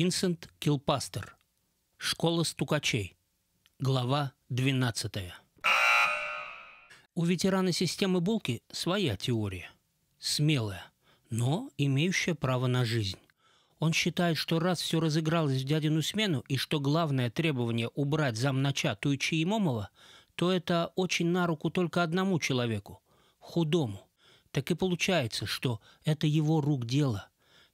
Винсент Килпастер. Школа стукачей. Глава 12. У ветерана системы Булки своя теория. Смелая, но имеющая право на жизнь. Он считает, что раз все разыгралось в дядину смену и что главное требование убрать замнача Туичи и Момова, то это очень на руку только одному человеку – худому. Так и получается, что это его рук дело.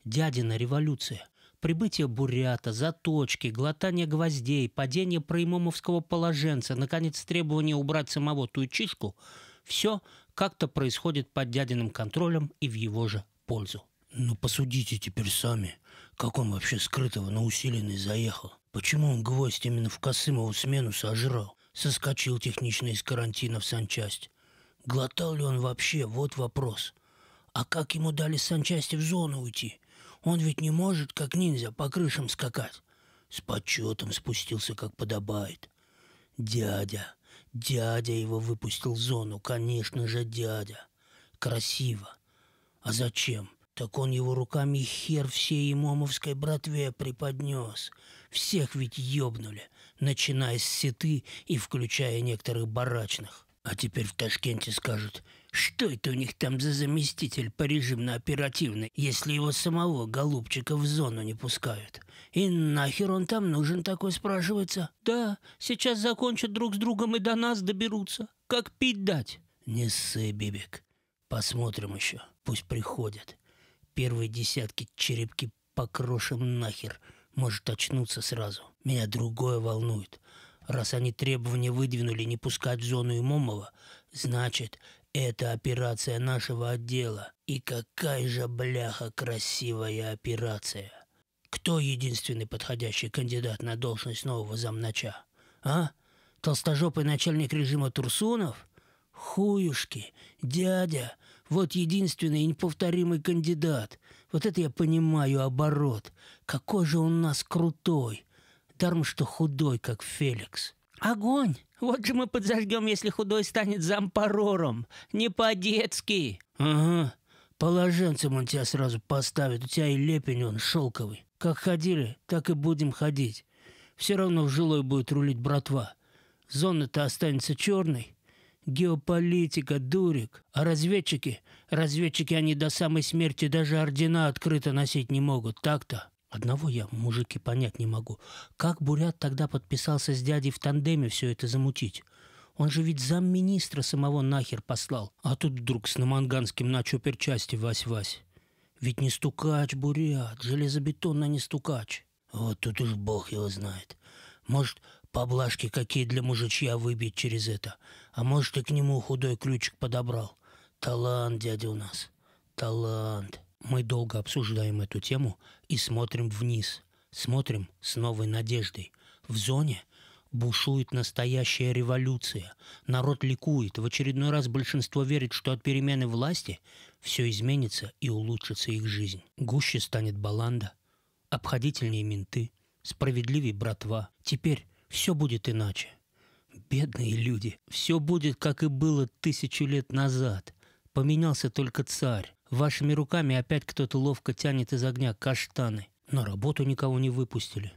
Дядина революция. Прибытие бурята, заточки, глотание гвоздей, падение проимомовского положенца, наконец требование убрать самого туйчишку – все как-то происходит под дядиным контролем и в его же пользу. Ну посудите теперь сами, как он вообще скрытого на усиленный заехал. Почему он гвоздь именно в Косымову смену сожрал? Соскочил технично из карантина в санчасть. Глотал ли он вообще? Вот вопрос. А как ему дали санчасти в зону уйти? Он ведь не может, как ниндзя, по крышам скакать. С почетом спустился, как подобает. Дядя, дядя его выпустил в зону, конечно же, дядя. Красиво. А зачем? Так он его руками хер всей имомовской братве преподнес. Всех ведь ёбнули, начиная с сеты и включая некоторых барачных. А теперь в Ташкенте скажут что это у них там за заместитель по режимно-оперативной, если его самого голубчика в зону не пускают? И нахер он там нужен такой, спрашивается? Да, сейчас закончат друг с другом и до нас доберутся. Как пить дать? Не ссы, Бибик. Посмотрим еще. Пусть приходят. Первые десятки черепки покрошим нахер. Может, очнутся сразу. Меня другое волнует. Раз они требования выдвинули не пускать в зону Имомова, значит, это операция нашего отдела. И какая же бляха красивая операция. Кто единственный подходящий кандидат на должность нового замнача? А? Толстожопый начальник режима Турсунов? Хуюшки, дядя, вот единственный и неповторимый кандидат. Вот это я понимаю оборот. Какой же он у нас крутой. Дарм, что худой, как Феликс. Огонь! Вот же мы подзажгем, если худой станет зампорором. Не по-детски. Ага. Положенцем он тебя сразу поставит. У тебя и лепень он шелковый. Как ходили, так и будем ходить. Все равно в жилой будет рулить братва. Зона-то останется черной. Геополитика, дурик. А разведчики? Разведчики они до самой смерти даже ордена открыто носить не могут. Так-то? Одного я, мужики, понять не могу. Как Бурят тогда подписался с дядей в тандеме все это замутить? Он же ведь замминистра самого нахер послал. А тут вдруг с Наманганским на чоперчасти вась-вась. Ведь не стукач, Бурят, железобетонно не стукач. Вот тут уж бог его знает. Может, поблажки какие для мужичья выбить через это. А может, и к нему худой ключик подобрал. Талант, дядя у нас, талант. Мы долго обсуждаем эту тему и смотрим вниз. Смотрим с новой надеждой. В зоне бушует настоящая революция. Народ ликует. В очередной раз большинство верит, что от перемены власти все изменится и улучшится их жизнь. Гуще станет баланда, обходительнее менты, справедливее братва. Теперь все будет иначе. Бедные люди, все будет, как и было тысячу лет назад. Поменялся только царь. Вашими руками опять кто-то ловко тянет из огня каштаны. На работу никого не выпустили.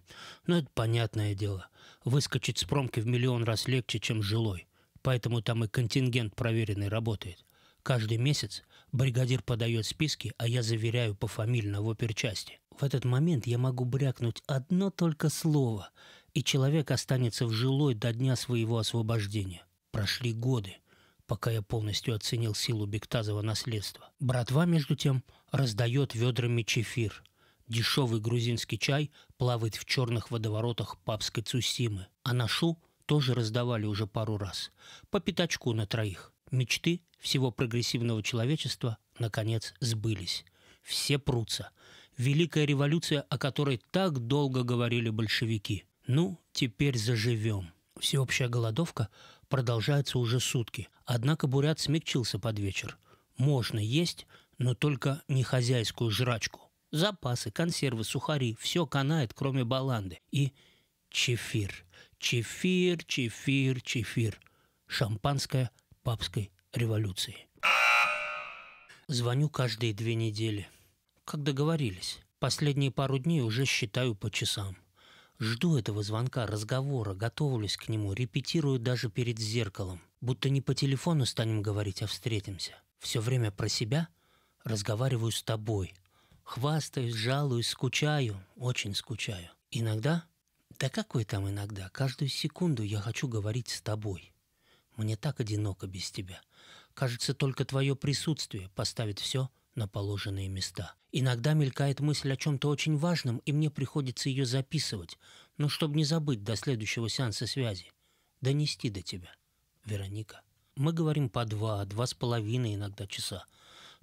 Но ну, это понятное дело. Выскочить с промки в миллион раз легче, чем жилой. Поэтому там и контингент проверенный работает. Каждый месяц бригадир подает списки, а я заверяю пофамильно в оперчасти. В этот момент я могу брякнуть одно только слово, и человек останется в жилой до дня своего освобождения. Прошли годы – пока я полностью оценил силу Бектазова наследства. Братва, между тем, раздает ведрами чефир. Дешевый грузинский чай плавает в черных водоворотах папской Цусимы. А нашу тоже раздавали уже пару раз. По пятачку на троих. Мечты всего прогрессивного человечества, наконец, сбылись. Все прутся. Великая революция, о которой так долго говорили большевики. Ну, теперь заживем. Всеобщая голодовка продолжается уже сутки. Однако бурят смягчился под вечер. Можно есть, но только не хозяйскую жрачку. Запасы, консервы, сухари – все канает, кроме баланды. И чефир. Чефир, чефир, чефир. Шампанское папской революции. Звоню каждые две недели. Как договорились. Последние пару дней уже считаю по часам – Жду этого звонка, разговора, готовлюсь к нему, репетирую даже перед зеркалом. Будто не по телефону станем говорить, а встретимся. Все время про себя разговариваю с тобой. Хвастаюсь, жалуюсь, скучаю, очень скучаю. Иногда, да какой там иногда, каждую секунду я хочу говорить с тобой. Мне так одиноко без тебя. Кажется, только твое присутствие поставит все на положенные места. Иногда мелькает мысль о чем-то очень важном, и мне приходится ее записывать, но чтобы не забыть до следующего сеанса связи. Донести до тебя. Вероника. Мы говорим по два, два с половиной иногда часа.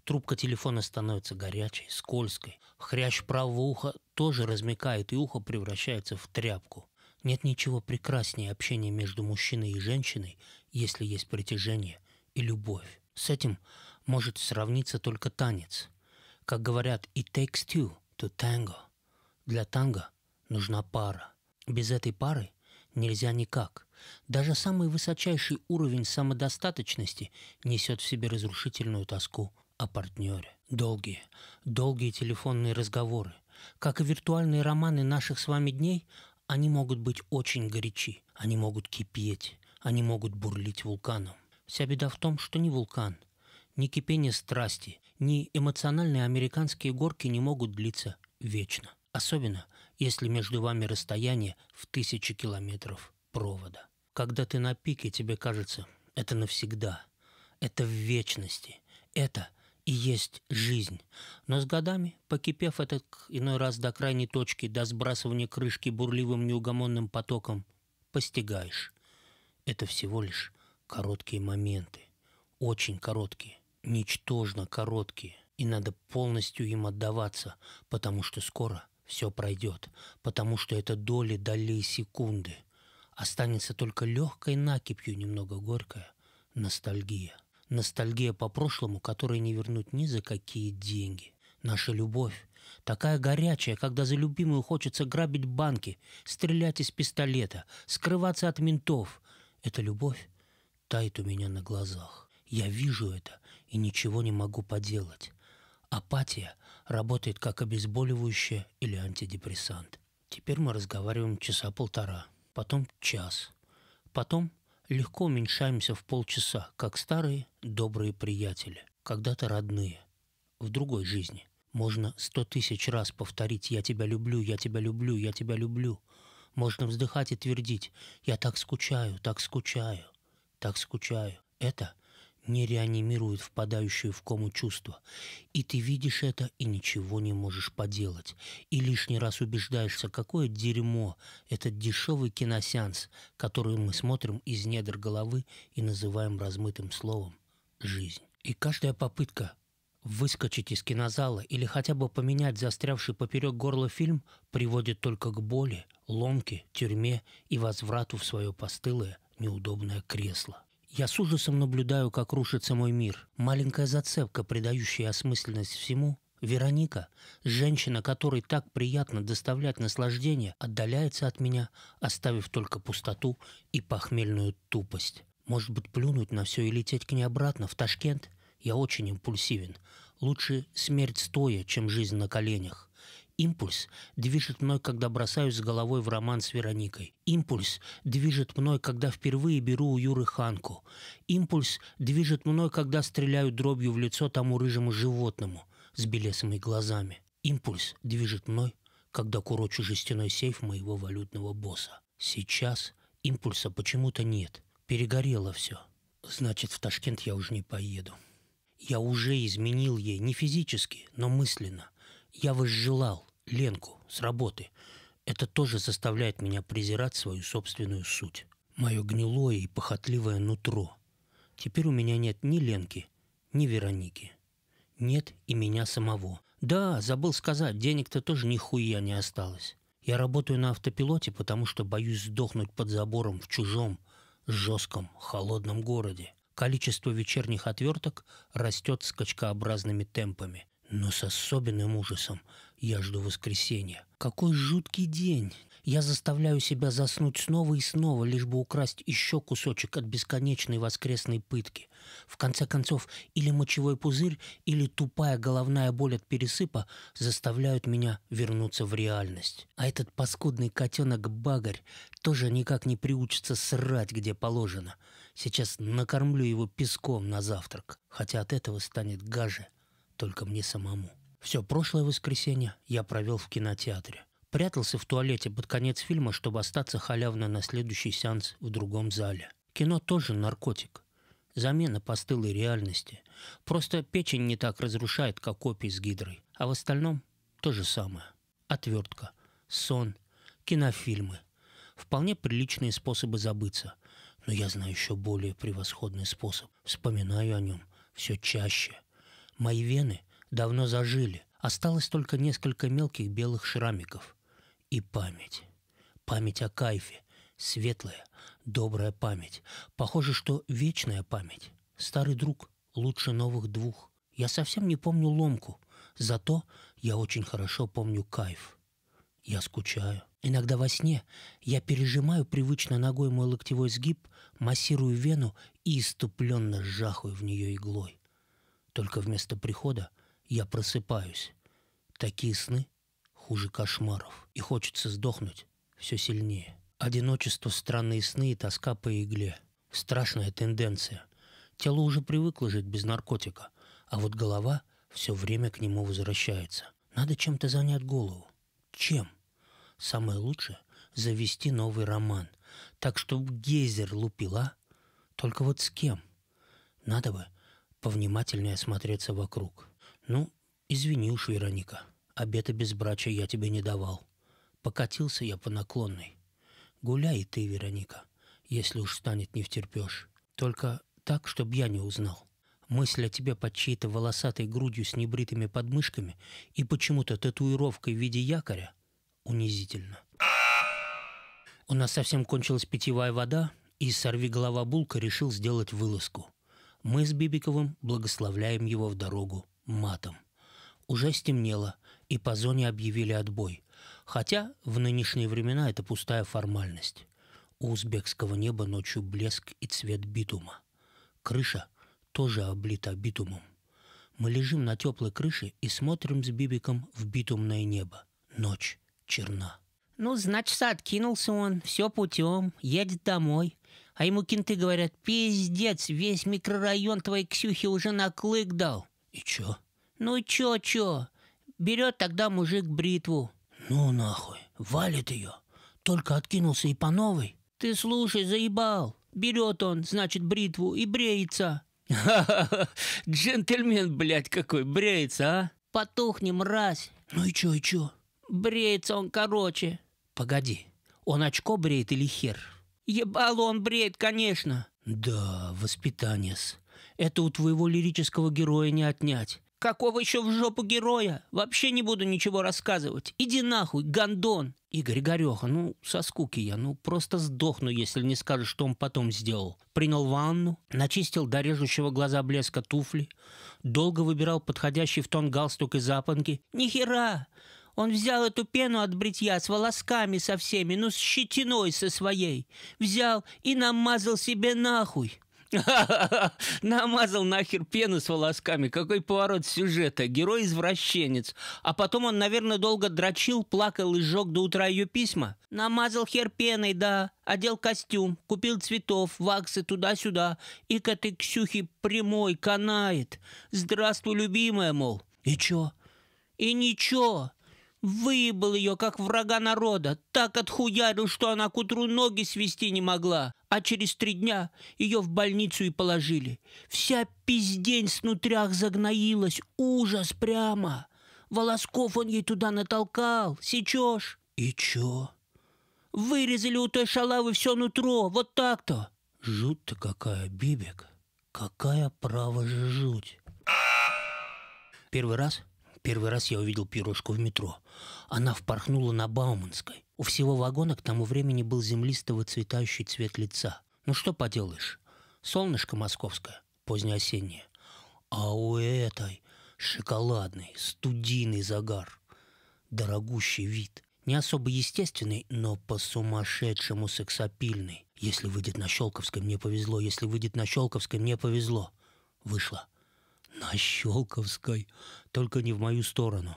Трубка телефона становится горячей, скользкой. Хрящ правого уха тоже размекает, и ухо превращается в тряпку. Нет ничего прекраснее общения между мужчиной и женщиной, если есть притяжение и любовь. С этим может сравниться только танец. Как говорят, it takes two to tango. Для танго нужна пара. Без этой пары нельзя никак. Даже самый высочайший уровень самодостаточности несет в себе разрушительную тоску о партнере. Долгие, долгие телефонные разговоры, как и виртуальные романы наших с вами дней, они могут быть очень горячи, они могут кипеть, они могут бурлить вулканом. Вся беда в том, что не вулкан – ни кипение страсти, ни эмоциональные американские горки не могут длиться вечно. Особенно, если между вами расстояние в тысячи километров провода. Когда ты на пике, тебе кажется, это навсегда, это в вечности, это и есть жизнь. Но с годами, покипев этот иной раз до крайней точки, до сбрасывания крышки бурливым неугомонным потоком, постигаешь. Это всего лишь короткие моменты, очень короткие – ничтожно короткие, и надо полностью им отдаваться, потому что скоро все пройдет, потому что это доли долей секунды. Останется только легкой накипью, немного горькая, ностальгия. Ностальгия по прошлому, которую не вернуть ни за какие деньги. Наша любовь, такая горячая, когда за любимую хочется грабить банки, стрелять из пистолета, скрываться от ментов. Эта любовь тает у меня на глазах. Я вижу это, и ничего не могу поделать. Апатия работает как обезболивающее или антидепрессант. Теперь мы разговариваем часа полтора, потом час. Потом легко уменьшаемся в полчаса, как старые добрые приятели, когда-то родные, в другой жизни. Можно сто тысяч раз повторить «я тебя люблю, я тебя люблю, я тебя люблю». Можно вздыхать и твердить «я так скучаю, так скучаю, так скучаю». Это – не реанимирует впадающее в кому чувство. И ты видишь это и ничего не можешь поделать. И лишний раз убеждаешься, какое дерьмо этот дешевый киносеанс, который мы смотрим из недр головы и называем размытым словом «жизнь». И каждая попытка выскочить из кинозала или хотя бы поменять застрявший поперек горла фильм приводит только к боли, ломке, тюрьме и возврату в свое постылое, неудобное кресло. Я с ужасом наблюдаю, как рушится мой мир. Маленькая зацепка, придающая осмысленность всему, Вероника, женщина, которой так приятно доставлять наслаждение, отдаляется от меня, оставив только пустоту и похмельную тупость. Может быть, плюнуть на все и лететь к ней обратно, в Ташкент? Я очень импульсивен. Лучше смерть стоя, чем жизнь на коленях. Импульс движет мной, когда бросаюсь с головой в роман с Вероникой. Импульс движет мной, когда впервые беру у Юры Ханку. Импульс движет мной, когда стреляю дробью в лицо тому рыжему животному с белесыми глазами. Импульс движет мной, когда курочу жестяной сейф моего валютного босса. Сейчас импульса почему-то нет. Перегорело все. Значит, в Ташкент я уже не поеду. Я уже изменил ей, не физически, но мысленно – я возжелал Ленку с работы. Это тоже заставляет меня презирать свою собственную суть. Мое гнилое и похотливое нутро. Теперь у меня нет ни Ленки, ни Вероники. Нет и меня самого. Да, забыл сказать, денег-то тоже нихуя не осталось. Я работаю на автопилоте, потому что боюсь сдохнуть под забором в чужом, жестком, холодном городе. Количество вечерних отверток растет скачкообразными темпами. Но с особенным ужасом я жду воскресенья. Какой жуткий день! Я заставляю себя заснуть снова и снова, лишь бы украсть еще кусочек от бесконечной воскресной пытки. В конце концов, или мочевой пузырь, или тупая головная боль от пересыпа заставляют меня вернуться в реальность. А этот паскудный котенок-багарь тоже никак не приучится срать, где положено. Сейчас накормлю его песком на завтрак, хотя от этого станет гаже только мне самому. Все прошлое воскресенье я провел в кинотеатре. Прятался в туалете под конец фильма, чтобы остаться халявно на следующий сеанс в другом зале. Кино тоже наркотик. Замена постылой реальности. Просто печень не так разрушает, как опий с гидрой. А в остальном то же самое. Отвертка, сон, кинофильмы. Вполне приличные способы забыться. Но я знаю еще более превосходный способ. Вспоминаю о нем все чаще – Мои вены давно зажили. Осталось только несколько мелких белых шрамиков. И память. Память о кайфе. Светлая, добрая память. Похоже, что вечная память. Старый друг лучше новых двух. Я совсем не помню ломку. Зато я очень хорошо помню кайф. Я скучаю. Иногда во сне я пережимаю привычно ногой мой локтевой сгиб, массирую вену и иступленно сжахаю в нее иглой. Только вместо прихода я просыпаюсь. Такие сны хуже кошмаров. И хочется сдохнуть все сильнее. Одиночество, странные сны и тоска по игле. Страшная тенденция. Тело уже привыкло жить без наркотика, а вот голова все время к нему возвращается. Надо чем-то занять голову. Чем? Самое лучшее – завести новый роман. Так, чтобы гейзер лупила. Только вот с кем? Надо бы повнимательнее осмотреться вокруг. «Ну, извини уж, Вероника, обета безбрачия я тебе не давал. Покатился я по наклонной. Гуляй ты, Вероника, если уж станет не втерпешь. Только так, чтобы я не узнал. Мысль о тебе под чьей-то волосатой грудью с небритыми подмышками и почему-то татуировкой в виде якоря унизительно. У нас совсем кончилась питьевая вода, и сорви голова Булка решил сделать вылазку. Мы с Бибиковым благословляем его в дорогу матом. Уже стемнело, и по зоне объявили отбой. Хотя в нынешние времена это пустая формальность. У узбекского неба ночью блеск и цвет битума. Крыша тоже облита битумом. Мы лежим на теплой крыше и смотрим с Бибиком в битумное небо. Ночь черна. «Ну, значит, откинулся он, все путем, едет домой», а ему кенты говорят, пиздец, весь микрорайон твоей Ксюхи уже на клык дал. И чё? Ну чё-чё? Берет тогда мужик бритву. Ну нахуй, валит ее. Только откинулся и по новой. Ты слушай, заебал. Берет он, значит, бритву и бреется. Ха-ха-ха, джентльмен, блядь, какой, бреется, а? Потухни, мразь. Ну и чё, и чё? Бреется он короче. Погоди, он очко бреет или хер? Ебало он бреет, конечно. Да, воспитанец. Это у твоего лирического героя не отнять. Какого еще в жопу героя? Вообще не буду ничего рассказывать. Иди нахуй, гондон. Игорь Гореха, ну, со скуки я, ну, просто сдохну, если не скажешь, что он потом сделал. Принял ванну, начистил до режущего глаза блеска туфли, долго выбирал подходящий в тон галстук и запонки. Нихера! Он взял эту пену от бритья с волосками со всеми, ну, с щетиной со своей. Взял и намазал себе нахуй. Намазал нахер пену с волосками. Какой поворот сюжета. Герой-извращенец. А потом он, наверное, долго дрочил, плакал и сжег до утра ее письма. Намазал хер пеной, да. Одел костюм, купил цветов, ваксы туда-сюда. И к этой Ксюхе прямой канает. Здравствуй, любимая, мол. И чё? И ничего. Выебал ее, как врага народа, так отхуярил, что она к утру ноги свести не могла. А через три дня ее в больницу и положили. Вся пиздень снутрях загноилась, ужас прямо. Волосков он ей туда натолкал, сечешь. И чё? Вырезали у той шалавы все нутро, вот так-то. Жуть-то какая, Бибик. Какая право же жуть. Первый раз? — Первый раз я увидел пирожку в метро. Она впорхнула на Бауманской. У всего вагона к тому времени был землистого цветающий цвет лица. Ну что поделаешь, солнышко московское, позднеосеннее. А у этой шоколадный, студийный загар. Дорогущий вид. Не особо естественный, но по-сумасшедшему сексапильный. Если выйдет на Щелковской, мне повезло. Если выйдет на Щелковской, мне повезло. Вышла. На Щелковской, только не в мою сторону.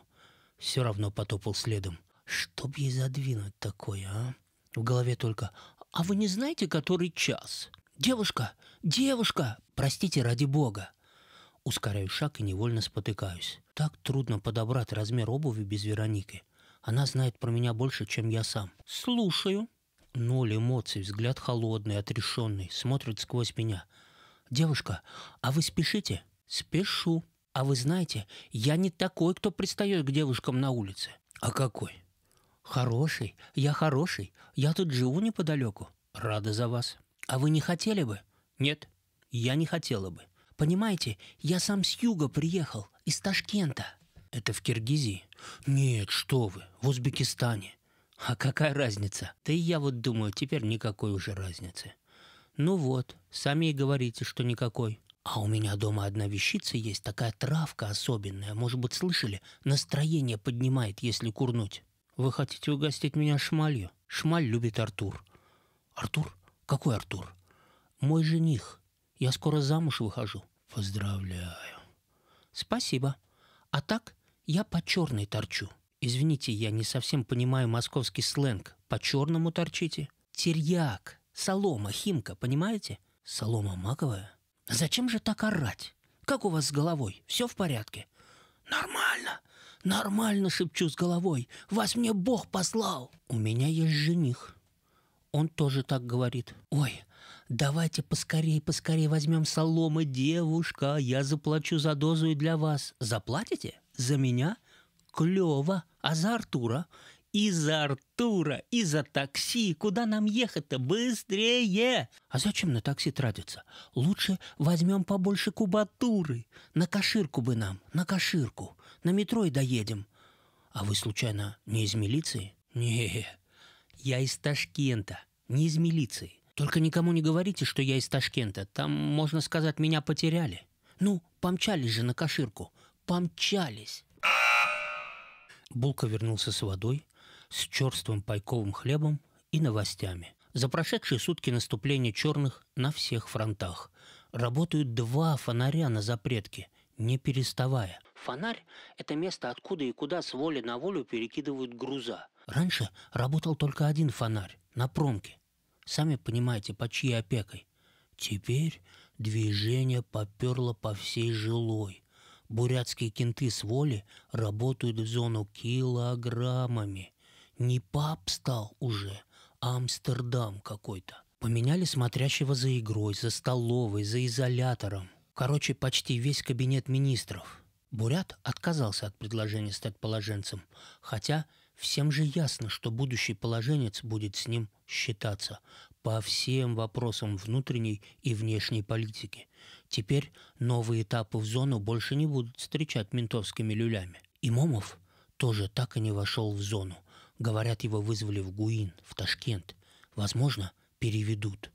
Все равно потопал следом. Чтоб ей задвинуть такое, а? В голове только «А вы не знаете, который час?» «Девушка! Девушка! Простите, ради бога!» Ускоряю шаг и невольно спотыкаюсь. Так трудно подобрать размер обуви без Вероники. Она знает про меня больше, чем я сам. «Слушаю». Ноль эмоций, взгляд холодный, отрешенный, смотрит сквозь меня. «Девушка, а вы спешите?» «Спешу. А вы знаете, я не такой, кто пристает к девушкам на улице». «А какой?» «Хороший. Я хороший. Я тут живу неподалеку. Рада за вас». «А вы не хотели бы?» «Нет, я не хотела бы. Понимаете, я сам с юга приехал, из Ташкента». «Это в Киргизии?» «Нет, что вы, в Узбекистане». «А какая разница?» «Да и я вот думаю, теперь никакой уже разницы». «Ну вот, сами и говорите, что никакой». А у меня дома одна вещица есть, такая травка особенная. Может быть, слышали? Настроение поднимает, если курнуть. Вы хотите угостить меня шмалью? Шмаль любит Артур. Артур? Какой Артур? Мой жених. Я скоро замуж выхожу. Поздравляю. Спасибо. А так, я по черной торчу. Извините, я не совсем понимаю московский сленг. По черному торчите? Терьяк, солома, химка, понимаете? Солома маковая? «Зачем же так орать? Как у вас с головой? Все в порядке?» «Нормально!» «Нормально!» — шепчу с головой. «Вас мне Бог послал!» «У меня есть жених». Он тоже так говорит. «Ой, давайте поскорее, поскорее возьмем соломы, девушка, я заплачу за дозу и для вас. Заплатите? За меня? Клево! А за Артура? И за Артура, и за такси. Куда нам ехать-то? Быстрее! А зачем на такси тратиться? Лучше возьмем побольше кубатуры. На коширку бы нам, на коширку, На метро и доедем. А вы, случайно, не из милиции? Не, я из Ташкента, не из милиции. Только никому не говорите, что я из Ташкента. Там, можно сказать, меня потеряли. Ну, помчались же на коширку, Помчались. Булка вернулся с водой, с черствым пайковым хлебом и новостями. За прошедшие сутки наступления черных на всех фронтах. Работают два фонаря на запретке, не переставая. Фонарь – это место, откуда и куда с воли на волю перекидывают груза. Раньше работал только один фонарь на промке. Сами понимаете, по чьей опекой. Теперь движение поперло по всей жилой. Бурятские кенты с воли работают в зону килограммами. Не пап стал уже, а Амстердам какой-то. Поменяли смотрящего за игрой, за столовой, за изолятором. Короче, почти весь кабинет министров. Бурят отказался от предложения стать положенцем, хотя всем же ясно, что будущий положенец будет с ним считаться по всем вопросам внутренней и внешней политики. Теперь новые этапы в зону больше не будут встречать ментовскими люлями. Имомов тоже так и не вошел в зону – Говорят, его вызвали в Гуин, в Ташкент. Возможно, переведут.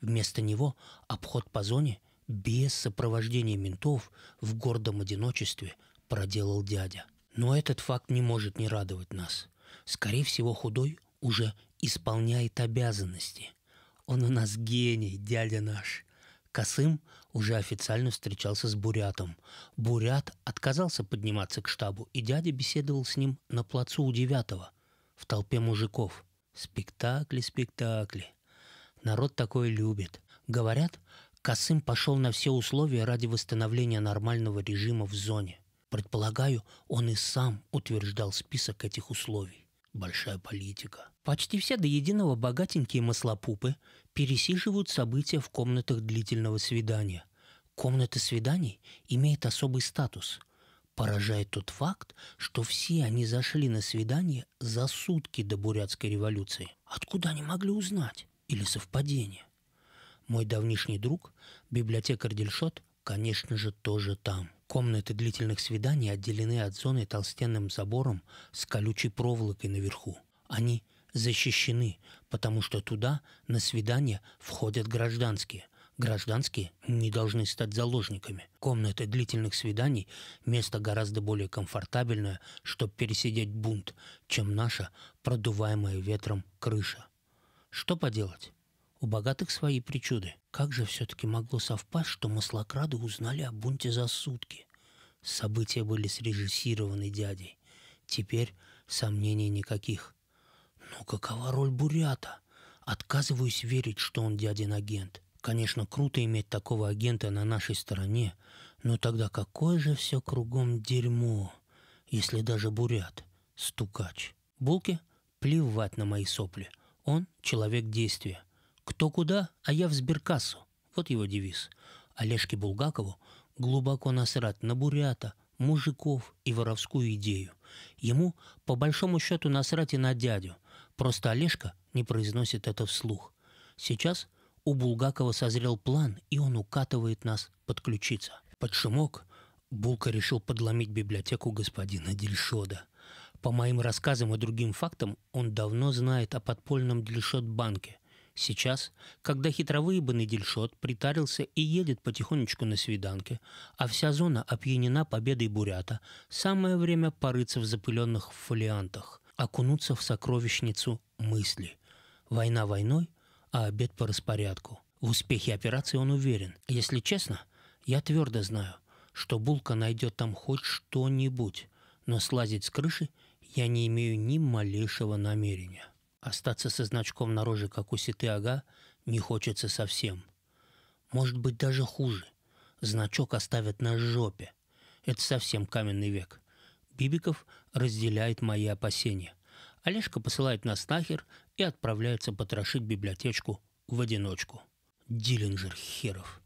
Вместо него обход по зоне без сопровождения ментов в гордом одиночестве проделал дядя. Но этот факт не может не радовать нас. Скорее всего, худой уже исполняет обязанности. Он у нас гений, дядя наш. Косым уже официально встречался с Бурятом. Бурят отказался подниматься к штабу, и дядя беседовал с ним на плацу у девятого – в толпе мужиков. Спектакли, спектакли. Народ такое любит. Говорят, Касым пошел на все условия ради восстановления нормального режима в зоне. Предполагаю, он и сам утверждал список этих условий. Большая политика. Почти все до единого богатенькие маслопупы пересиживают события в комнатах длительного свидания. Комната свиданий имеет особый статус. Поражает тот факт, что все они зашли на свидание за сутки до Бурятской революции. Откуда они могли узнать? Или совпадение? Мой давнишний друг, библиотекарь Дельшот, конечно же, тоже там. Комнаты длительных свиданий отделены от зоны толстенным забором с колючей проволокой наверху. Они защищены, потому что туда на свидание входят гражданские – Гражданские не должны стать заложниками. Комната длительных свиданий – место гораздо более комфортабельное, чтобы пересидеть бунт, чем наша продуваемая ветром крыша. Что поделать? У богатых свои причуды. Как же все-таки могло совпасть, что маслокрады узнали о бунте за сутки? События были срежиссированы дядей. Теперь сомнений никаких. Но ну, какова роль Бурята? Отказываюсь верить, что он дядин агент. Конечно, круто иметь такого агента на нашей стороне, но тогда какое же все кругом дерьмо, если даже бурят, стукач. Булки плевать на мои сопли. Он человек действия. Кто куда, а я в сберкассу. Вот его девиз. Олежке Булгакову глубоко насрать на бурята, мужиков и воровскую идею. Ему, по большому счету, насрать и на дядю. Просто Олежка не произносит это вслух. Сейчас – у Булгакова созрел план, и он укатывает нас подключиться. Под шумок Булка решил подломить библиотеку господина Дельшода. По моим рассказам и другим фактам, он давно знает о подпольном Дельшот-банке. Сейчас, когда хитровые баны Дельшот притарился и едет потихонечку на свиданке, а вся зона опьянена победой Бурята, самое время порыться в запыленных фолиантах, окунуться в сокровищницу мысли. Война войной, а обед по распорядку. В успехе операции он уверен. Если честно, я твердо знаю, что Булка найдет там хоть что-нибудь, но слазить с крыши я не имею ни малейшего намерения. Остаться со значком на роже, как у Ситы Ага, не хочется совсем. Может быть, даже хуже. Значок оставят на жопе. Это совсем каменный век. Бибиков разделяет мои опасения. Олежка посылает нас нахер, и отправляется потрошить библиотечку в одиночку. Диллинджер херов.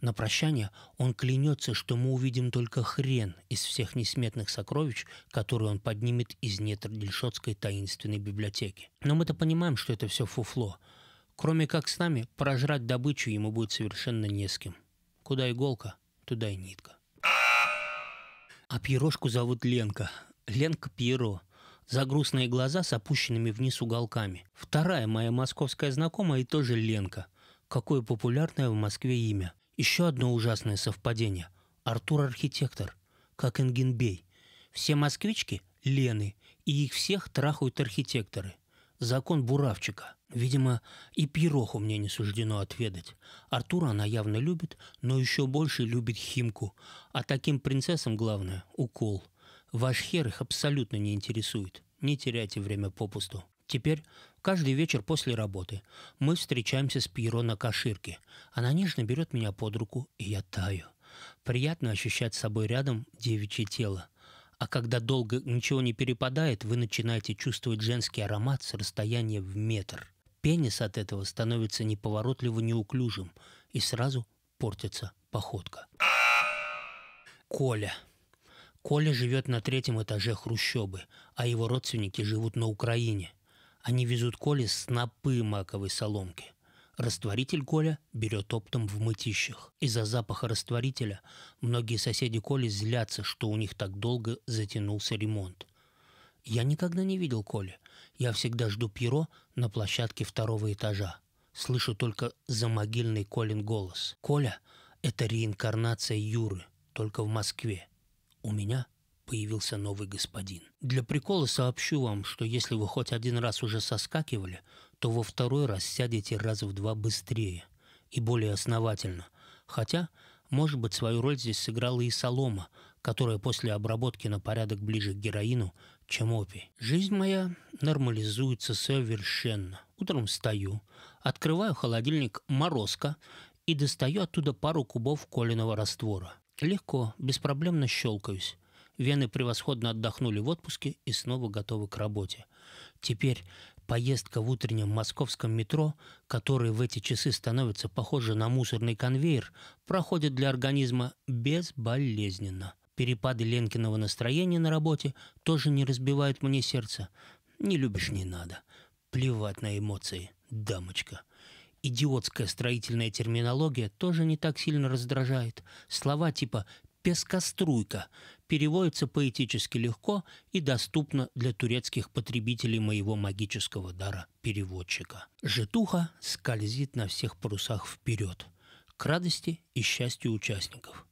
На прощание он клянется, что мы увидим только хрен из всех несметных сокровищ, которые он поднимет из недр Дельшотской таинственной библиотеки. Но мы-то понимаем, что это все фуфло. Кроме как с нами, прожрать добычу ему будет совершенно не с кем. Куда иголка, туда и нитка. А Пьерошку зовут Ленка. Ленка Пьеро за грустные глаза с опущенными вниз уголками. Вторая моя московская знакомая и тоже Ленка. Какое популярное в Москве имя. Еще одно ужасное совпадение. Артур архитектор, как Энгенбей. Все москвички – Лены, и их всех трахают архитекторы. Закон Буравчика. Видимо, и пироху мне не суждено отведать. Артура она явно любит, но еще больше любит Химку. А таким принцессам главное – укол – Ваш хер их абсолютно не интересует. Не теряйте время попусту. Теперь, каждый вечер после работы, мы встречаемся с Пьеро на Каширке. Она нежно берет меня под руку, и я таю. Приятно ощущать с собой рядом девичье тело. А когда долго ничего не перепадает, вы начинаете чувствовать женский аромат с расстояния в метр. Пенис от этого становится неповоротливо неуклюжим, и сразу портится походка. Коля. Коля живет на третьем этаже хрущобы, а его родственники живут на Украине. Они везут Коле снопы маковой соломки. Растворитель Коля берет оптом в мытищах. Из-за запаха растворителя многие соседи Коли злятся, что у них так долго затянулся ремонт. Я никогда не видел Коли. Я всегда жду Пьеро на площадке второго этажа. Слышу только замогильный Колин голос. Коля — это реинкарнация Юры, только в Москве у меня появился новый господин. Для прикола сообщу вам, что если вы хоть один раз уже соскакивали, то во второй раз сядете раз в два быстрее и более основательно. Хотя, может быть, свою роль здесь сыграла и солома, которая после обработки на порядок ближе к героину, чем опи. Жизнь моя нормализуется совершенно. Утром встаю, открываю холодильник «Морозко» и достаю оттуда пару кубов коленого раствора. Легко, беспроблемно щелкаюсь. Вены превосходно отдохнули в отпуске и снова готовы к работе. Теперь поездка в утреннем московском метро, который в эти часы становится похоже на мусорный конвейер, проходит для организма безболезненно. Перепады Ленкиного настроения на работе тоже не разбивают мне сердце. Не любишь – не надо. Плевать на эмоции, дамочка идиотская строительная терминология тоже не так сильно раздражает. Слова типа «пескоструйка» переводятся поэтически легко и доступно для турецких потребителей моего магического дара переводчика. Житуха скользит на всех парусах вперед, к радости и счастью участников.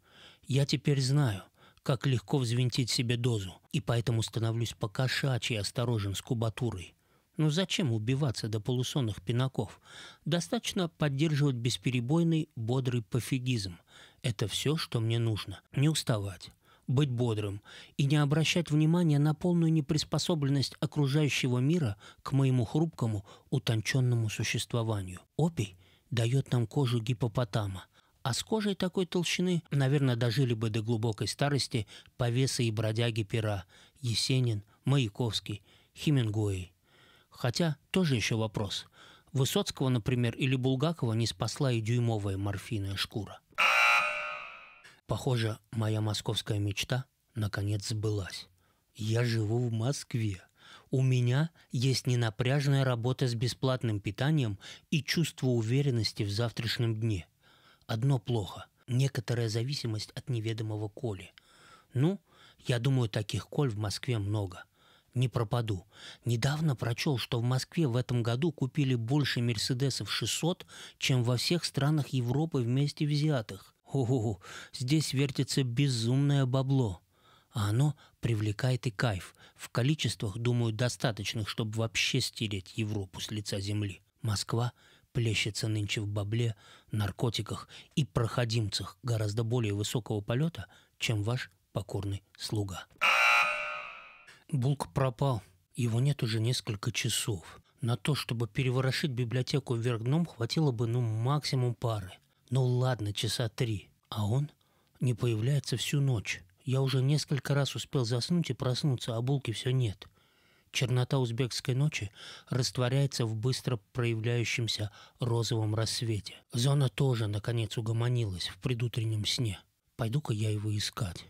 Я теперь знаю – как легко взвинтить себе дозу, и поэтому становлюсь покошачьей осторожен с кубатурой. Но «Ну зачем убиваться до полусонных пинаков? Достаточно поддерживать бесперебойный, бодрый пофигизм. Это все, что мне нужно. Не уставать быть бодрым и не обращать внимания на полную неприспособленность окружающего мира к моему хрупкому, утонченному существованию. Опий дает нам кожу гипопотама, а с кожей такой толщины, наверное, дожили бы до глубокой старости повесы и бродяги пера Есенин, Маяковский, Хемингуэй. Хотя тоже еще вопрос. Высоцкого, например, или Булгакова не спасла и дюймовая морфийная шкура. Похоже, моя московская мечта наконец сбылась. Я живу в Москве. У меня есть ненапряжная работа с бесплатным питанием и чувство уверенности в завтрашнем дне. Одно плохо – некоторая зависимость от неведомого Коли. Ну, я думаю, таких Коль в Москве много – не пропаду. Недавно прочел, что в Москве в этом году купили больше «Мерседесов 600», чем во всех странах Европы вместе взятых. Ого, здесь вертится безумное бабло. А оно привлекает и кайф. В количествах, думаю, достаточных, чтобы вообще стереть Европу с лица земли. Москва плещется нынче в бабле, наркотиках и проходимцах гораздо более высокого полета, чем ваш покорный слуга. Булк пропал. Его нет уже несколько часов. На то, чтобы переворошить библиотеку вверх дном, хватило бы ну максимум пары. Ну ладно, часа три. А он не появляется всю ночь. Я уже несколько раз успел заснуть и проснуться, а булки все нет. Чернота узбекской ночи растворяется в быстро проявляющемся розовом рассвете. Зона тоже, наконец, угомонилась в предутреннем сне. Пойду-ка я его искать.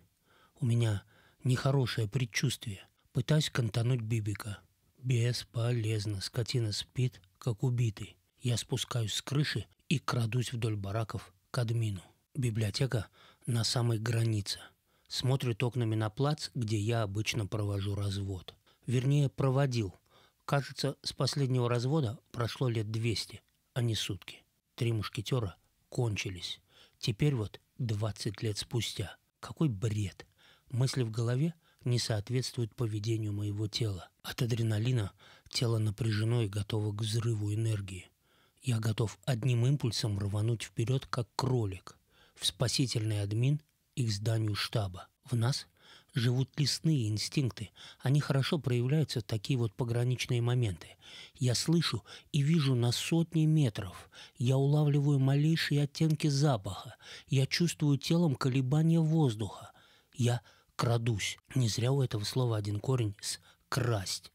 У меня нехорошее предчувствие – Пытаюсь контануть Бибика. Бесполезно, скотина спит, как убитый. Я спускаюсь с крыши и крадусь вдоль бараков к админу. Библиотека на самой границе. Смотрит окнами на плац, где я обычно провожу развод. Вернее, проводил. Кажется, с последнего развода прошло лет 200, а не сутки. Три мушкетера кончились. Теперь вот 20 лет спустя. Какой бред. Мысли в голове не соответствует поведению моего тела. От адреналина тело напряжено и готово к взрыву энергии. Я готов одним импульсом рвануть вперед, как кролик, в спасительный админ и к зданию штаба. В нас живут лесные инстинкты. Они хорошо проявляются в такие вот пограничные моменты. Я слышу и вижу на сотни метров. Я улавливаю малейшие оттенки запаха. Я чувствую телом колебания воздуха. Я крадусь. Не зря у этого слова один корень с «красть».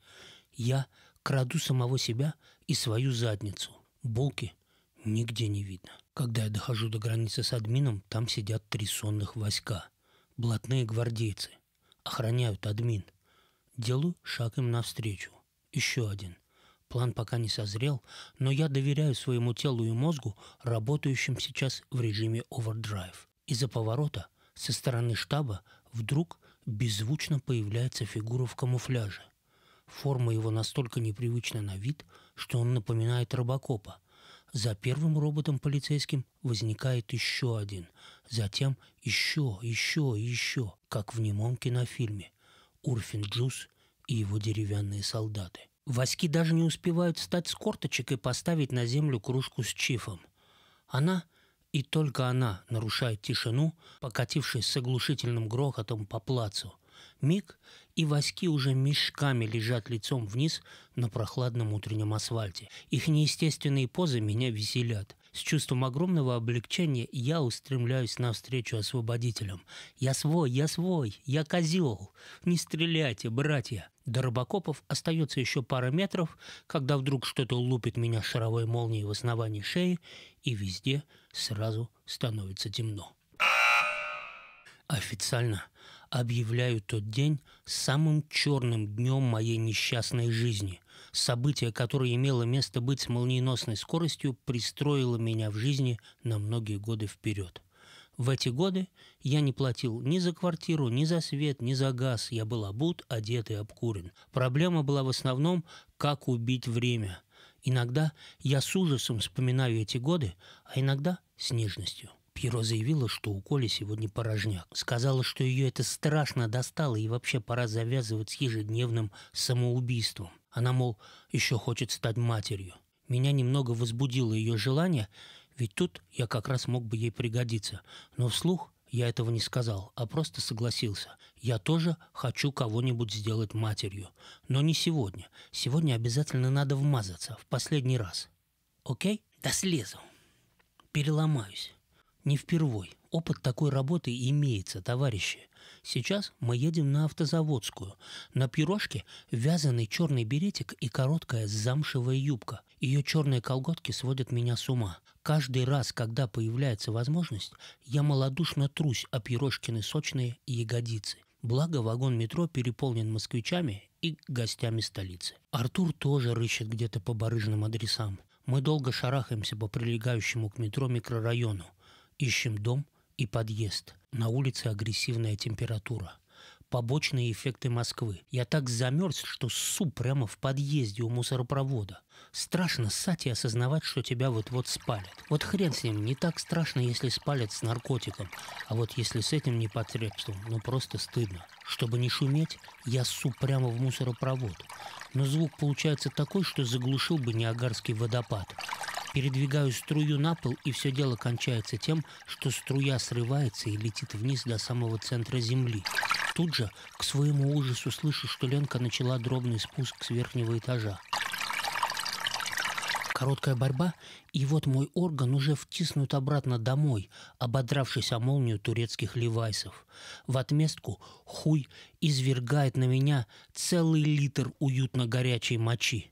Я краду самого себя и свою задницу. Булки нигде не видно. Когда я дохожу до границы с админом, там сидят три сонных войска. Блатные гвардейцы. Охраняют админ. Делаю шаг им навстречу. Еще один. План пока не созрел, но я доверяю своему телу и мозгу, работающим сейчас в режиме овердрайв. Из-за поворота со стороны штаба Вдруг беззвучно появляется фигура в камуфляже. Форма его настолько непривычна на вид, что он напоминает робокопа. За первым роботом-полицейским возникает еще один, затем еще, еще еще, как в немом кинофильме «Урфин Джуз» и его деревянные солдаты. Васьки даже не успевают встать с корточек и поставить на землю кружку с чифом. Она – и только она нарушает тишину, покатившись с оглушительным грохотом по плацу. Миг, и воски уже мешками лежат лицом вниз на прохладном утреннем асфальте. Их неестественные позы меня веселят. С чувством огромного облегчения я устремляюсь навстречу освободителям. «Я свой, я свой, я козел! Не стреляйте, братья!» До Робокопов остается еще пара метров, когда вдруг что-то лупит меня шаровой молнией в основании шеи, и везде – сразу становится темно. Официально объявляю тот день самым черным днем моей несчастной жизни. Событие, которое имело место быть с молниеносной скоростью, пристроило меня в жизни на многие годы вперед. В эти годы я не платил ни за квартиру, ни за свет, ни за газ. Я был обут, одет и обкурен. Проблема была в основном, как убить время – Иногда я с ужасом вспоминаю эти годы, а иногда с нежностью. Пьеро заявила, что у Коли сегодня порожняк. Сказала, что ее это страшно достало и вообще пора завязывать с ежедневным самоубийством. Она, мол, еще хочет стать матерью. Меня немного возбудило ее желание, ведь тут я как раз мог бы ей пригодиться. Но вслух я этого не сказал, а просто согласился. Я тоже хочу кого-нибудь сделать матерью. Но не сегодня. Сегодня обязательно надо вмазаться, в последний раз. Окей? Да слезу. Переломаюсь. Не впервой. Опыт такой работы имеется, товарищи. Сейчас мы едем на автозаводскую. На пирожке вязаный черный беретик и короткая замшевая юбка. Ее черные колготки сводят меня с ума. Каждый раз, когда появляется возможность, я малодушно трусь о пирожкины сочные ягодицы. Благо вагон метро переполнен москвичами и гостями столицы. Артур тоже рыщет где-то по барыжным адресам. Мы долго шарахаемся по прилегающему к метро микрорайону. Ищем дом – и подъезд. На улице агрессивная температура. Побочные эффекты Москвы. Я так замерз, что ссу прямо в подъезде у мусоропровода. Страшно ссать и осознавать, что тебя вот-вот спалят. Вот хрен с ним, не так страшно, если спалят с наркотиком. А вот если с этим непотребством, ну просто стыдно. Чтобы не шуметь, я ссу прямо в мусоропровод. Но звук получается такой, что заглушил бы Ниагарский водопад. Передвигаю струю на пол, и все дело кончается тем, что струя срывается и летит вниз до самого центра земли. Тут же, к своему ужасу, слышу, что Ленка начала дробный спуск с верхнего этажа. Короткая борьба, и вот мой орган уже втиснут обратно домой, ободравшись о молнию турецких левайсов. В отместку хуй извергает на меня целый литр уютно горячей мочи.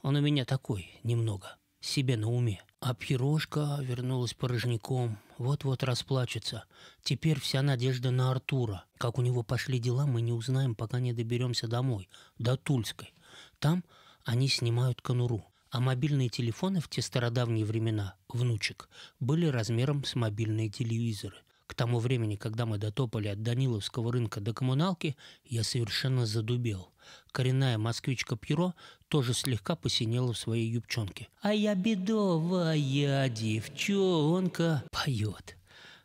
Он у меня такой, немного – себе на уме. А пирожка вернулась порожняком, вот-вот расплачется. Теперь вся надежда на Артура. Как у него пошли дела, мы не узнаем, пока не доберемся домой, до Тульской. Там они снимают конуру. А мобильные телефоны в те стародавние времена, внучек, были размером с мобильные телевизоры – к тому времени, когда мы дотопали от Даниловского рынка до коммуналки, я совершенно задубел. Коренная москвичка Пьеро тоже слегка посинела в своей юбчонке. «А я бедовая девчонка!» поет.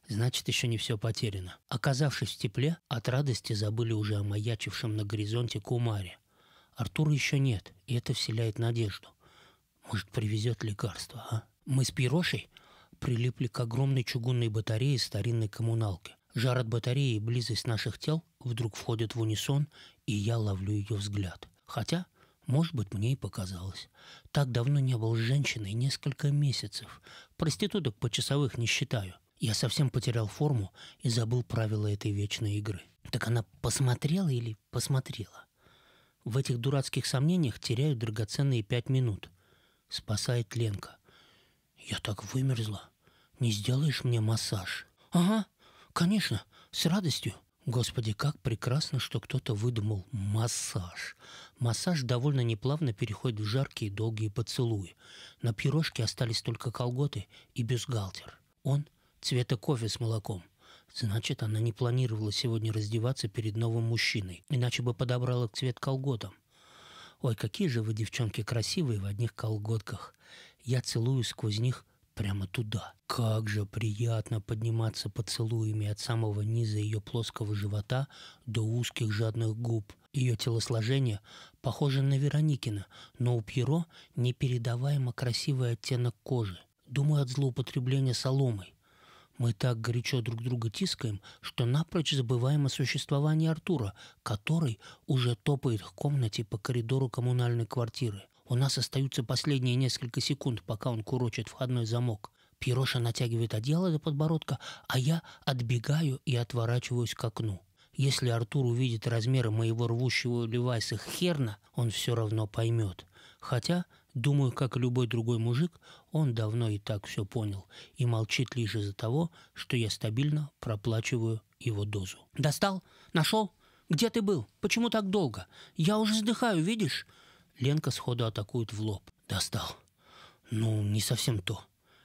Значит, еще не все потеряно. Оказавшись в тепле, от радости забыли уже о маячившем на горизонте кумаре. Артура еще нет, и это вселяет надежду. Может, привезет лекарство, а? Мы с Пирошей прилипли к огромной чугунной батарее старинной коммуналки. Жар от батареи и близость наших тел вдруг входят в унисон, и я ловлю ее взгляд. Хотя, может быть, мне и показалось. Так давно не был с женщиной несколько месяцев. Проституток по часовых не считаю. Я совсем потерял форму и забыл правила этой вечной игры. Так она посмотрела или посмотрела? В этих дурацких сомнениях теряю драгоценные пять минут. Спасает Ленка. «Я так вымерзла. Не сделаешь мне массаж?» «Ага, конечно, с радостью», Господи, как прекрасно, что кто-то выдумал массаж. Массаж довольно неплавно переходит в жаркие долгие поцелуи. На пирожке остались только колготы и бюстгальтер. Он цвета кофе с молоком. Значит, она не планировала сегодня раздеваться перед новым мужчиной, иначе бы подобрала цвет колготам. Ой, какие же вы, девчонки, красивые в одних колготках я целую сквозь них прямо туда. Как же приятно подниматься поцелуями от самого низа ее плоского живота до узких жадных губ. Ее телосложение похоже на Вероникина, но у Пьеро непередаваемо красивый оттенок кожи. Думаю от злоупотребления соломой. Мы так горячо друг друга тискаем, что напрочь забываем о существовании Артура, который уже топает в комнате по коридору коммунальной квартиры. У нас остаются последние несколько секунд, пока он курочит входной замок. Пироша натягивает одеяло до подбородка, а я отбегаю и отворачиваюсь к окну. Если Артур увидит размеры моего рвущего Левайса херна, он все равно поймет. Хотя, думаю, как и любой другой мужик, он давно и так все понял и молчит лишь из-за того, что я стабильно проплачиваю его дозу. «Достал? Нашел? Где ты был? Почему так долго? Я уже вздыхаю, видишь? Ленка сходу атакует в лоб. Достал. Ну, не совсем то.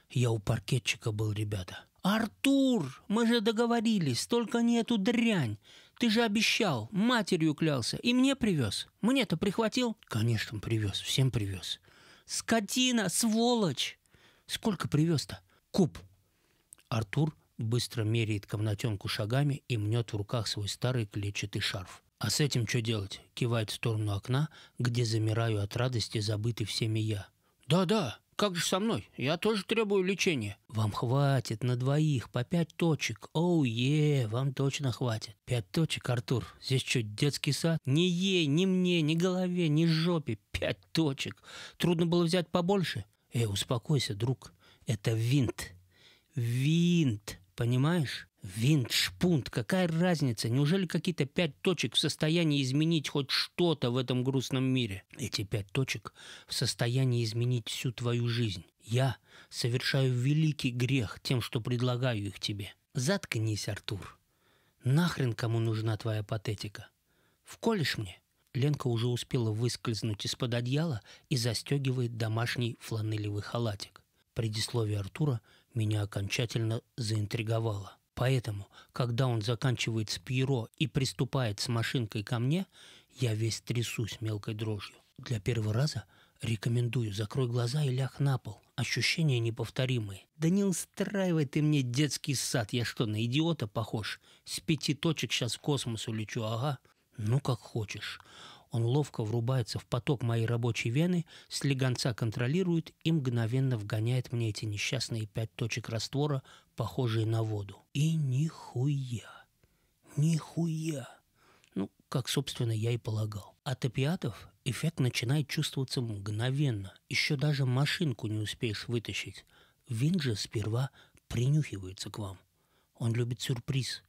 Я у паркетчика был, ребята. «Артур, мы же договорились, только не эту дрянь. Ты же обещал, матерью клялся, и мне привез. Мне-то прихватил?» «Конечно, привез, всем привез». «Скотина, сволочь!» «Сколько привез-то?» «Куб». Артур быстро меряет комнатенку шагами и мнет в руках свой старый клетчатый шарф. «А с этим что делать?» – кивает в сторону окна, где замираю от радости, забытый всеми я. «Да-да, как же со мной? Я тоже требую лечения». «Вам хватит на двоих по пять точек. Оу, oh, е, yeah, вам точно хватит». «Пять точек, Артур? Здесь что, детский сад? Ни ей, ни мне, ни голове, ни жопе. Пять точек. Трудно было взять побольше?» «Эй, успокойся, друг. Это винт. Винт, понимаешь?» Винт, шпунт, какая разница? Неужели какие-то пять точек в состоянии изменить хоть что-то в этом грустном мире? Эти пять точек в состоянии изменить всю твою жизнь. Я совершаю великий грех тем, что предлагаю их тебе. Заткнись, Артур. Нахрен кому нужна твоя патетика? Вколешь мне? Ленка уже успела выскользнуть из-под одеяла и застегивает домашний фланелевый халатик. Предисловие Артура меня окончательно заинтриговало – Поэтому, когда он заканчивает с пьеро и приступает с машинкой ко мне, я весь трясусь мелкой дрожью. Для первого раза рекомендую, закрой глаза и ляг на пол. Ощущения неповторимые. Да не устраивай ты мне детский сад, я что, на идиота похож? С пяти точек сейчас в космос улечу, ага. Ну, как хочешь. Он ловко врубается в поток моей рабочей вены, слегонца контролирует и мгновенно вгоняет мне эти несчастные пять точек раствора, похожие на воду. И нихуя. Нихуя. Ну, как, собственно, я и полагал. От опиатов эффект начинает чувствоваться мгновенно. Еще даже машинку не успеешь вытащить. Вин же сперва принюхивается к вам. Он любит сюрприз.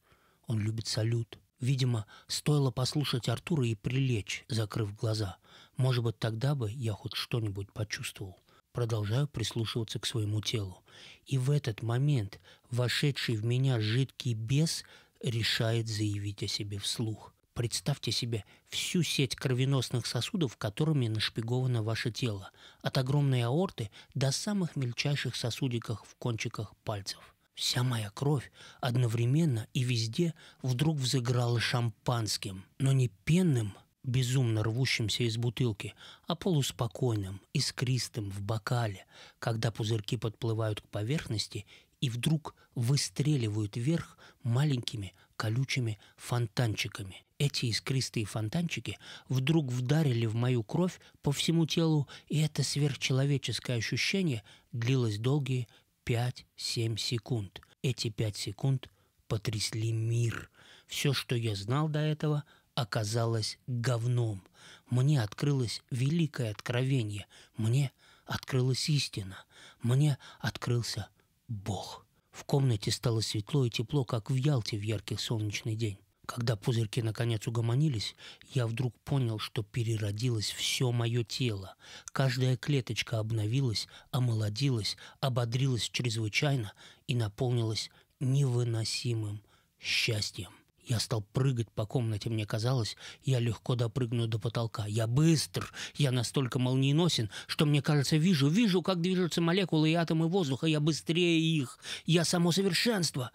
Он любит салют. Видимо, стоило послушать Артура и прилечь, закрыв глаза. Может быть, тогда бы я хоть что-нибудь почувствовал. Продолжаю прислушиваться к своему телу. И в этот момент вошедший в меня жидкий бес решает заявить о себе вслух. Представьте себе всю сеть кровеносных сосудов, которыми нашпиговано ваше тело, от огромной аорты до самых мельчайших сосудиков в кончиках пальцев. Вся моя кровь одновременно и везде вдруг взыграла шампанским, но не пенным, безумно рвущимся из бутылки, а полуспокойным, искристым в бокале, когда пузырьки подплывают к поверхности и вдруг выстреливают вверх маленькими колючими фонтанчиками. Эти искристые фонтанчики вдруг вдарили в мою кровь по всему телу, и это сверхчеловеческое ощущение длилось долгие 5-7 секунд. Эти 5 секунд потрясли мир. Все, что я знал до этого, оказалось говном. Мне открылось великое откровение. Мне открылась истина. Мне открылся Бог. В комнате стало светло и тепло, как в Ялте в яркий солнечный день. Когда пузырьки наконец угомонились, я вдруг понял, что переродилось все мое тело. Каждая клеточка обновилась, омолодилась, ободрилась чрезвычайно и наполнилась невыносимым счастьем. Я стал прыгать по комнате, мне казалось, я легко допрыгну до потолка. Я быстр, я настолько молниеносен, что мне кажется, вижу, вижу, как движутся молекулы и атомы воздуха, я быстрее их, я само совершенство.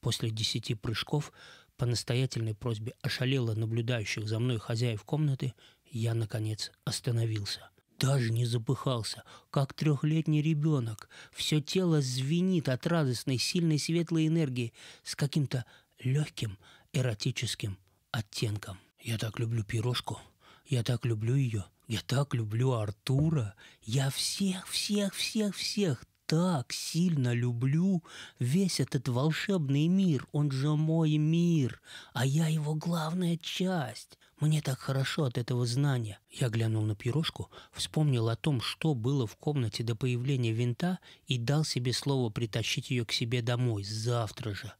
После десяти прыжков по настоятельной просьбе ошалело наблюдающих за мной хозяев комнаты, я, наконец, остановился. Даже не запыхался, как трехлетний ребенок. Все тело звенит от радостной, сильной светлой энергии с каким-то легким эротическим оттенком. Я так люблю пирожку, я так люблю ее, я так люблю Артура. Я всех, всех, всех, всех так сильно люблю весь этот волшебный мир, он же мой мир, а я его главная часть. Мне так хорошо от этого знания. Я глянул на пирожку, вспомнил о том, что было в комнате до появления винта и дал себе слово притащить ее к себе домой завтра же.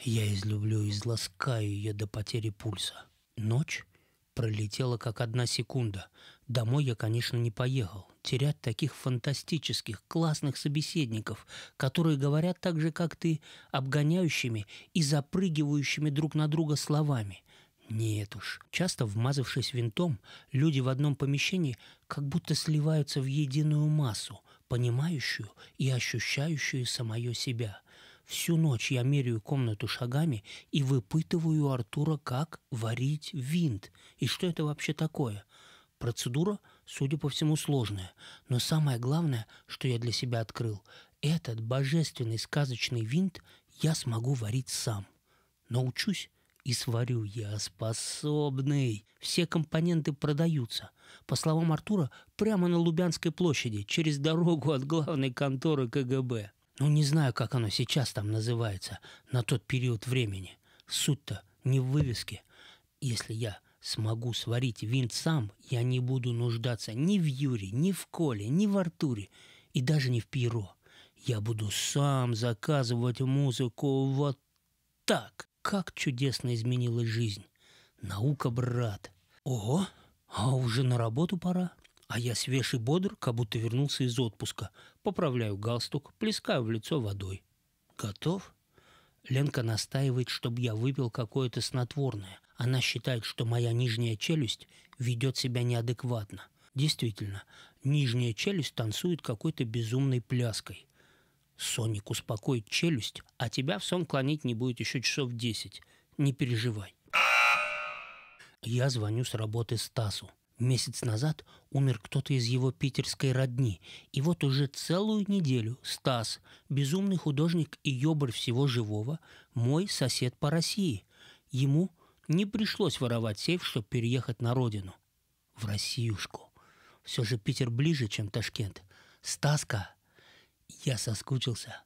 Я излюблю и изласкаю ее до потери пульса. Ночь пролетела как одна секунда. Домой я, конечно, не поехал. Терять таких фантастических, классных собеседников, которые говорят так же, как ты, обгоняющими и запрыгивающими друг на друга словами. Нет уж. Часто, вмазавшись винтом, люди в одном помещении как будто сливаются в единую массу, понимающую и ощущающую самое себя. Всю ночь я меряю комнату шагами и выпытываю Артура, как варить винт и что это вообще такое – Процедура, судя по всему, сложная, но самое главное, что я для себя открыл, этот божественный сказочный винт я смогу варить сам. Научусь и сварю я способный. Все компоненты продаются. По словам Артура, прямо на Лубянской площади, через дорогу от главной конторы КГБ. Ну, не знаю, как оно сейчас там называется, на тот период времени. Суть-то не в вывеске. Если я смогу сварить винт сам, я не буду нуждаться ни в Юре, ни в Коле, ни в Артуре и даже не в Пьеро. Я буду сам заказывать музыку вот так. Как чудесно изменилась жизнь. Наука, брат. Ого, а уже на работу пора. А я свежий, и бодр, как будто вернулся из отпуска. Поправляю галстук, плескаю в лицо водой. Готов? Ленка настаивает, чтобы я выпил какое-то снотворное. Она считает, что моя нижняя челюсть ведет себя неадекватно. Действительно, нижняя челюсть танцует какой-то безумной пляской. Соник успокоит челюсть, а тебя в сон клонить не будет еще часов десять. Не переживай. Я звоню с работы Стасу. Месяц назад умер кто-то из его питерской родни, и вот уже целую неделю Стас, безумный художник и ёбарь всего живого, мой сосед по России. Ему – не пришлось воровать сейф, чтобы переехать на родину, в Россиюшку. Все же Питер ближе, чем Ташкент. Стаска, я соскучился.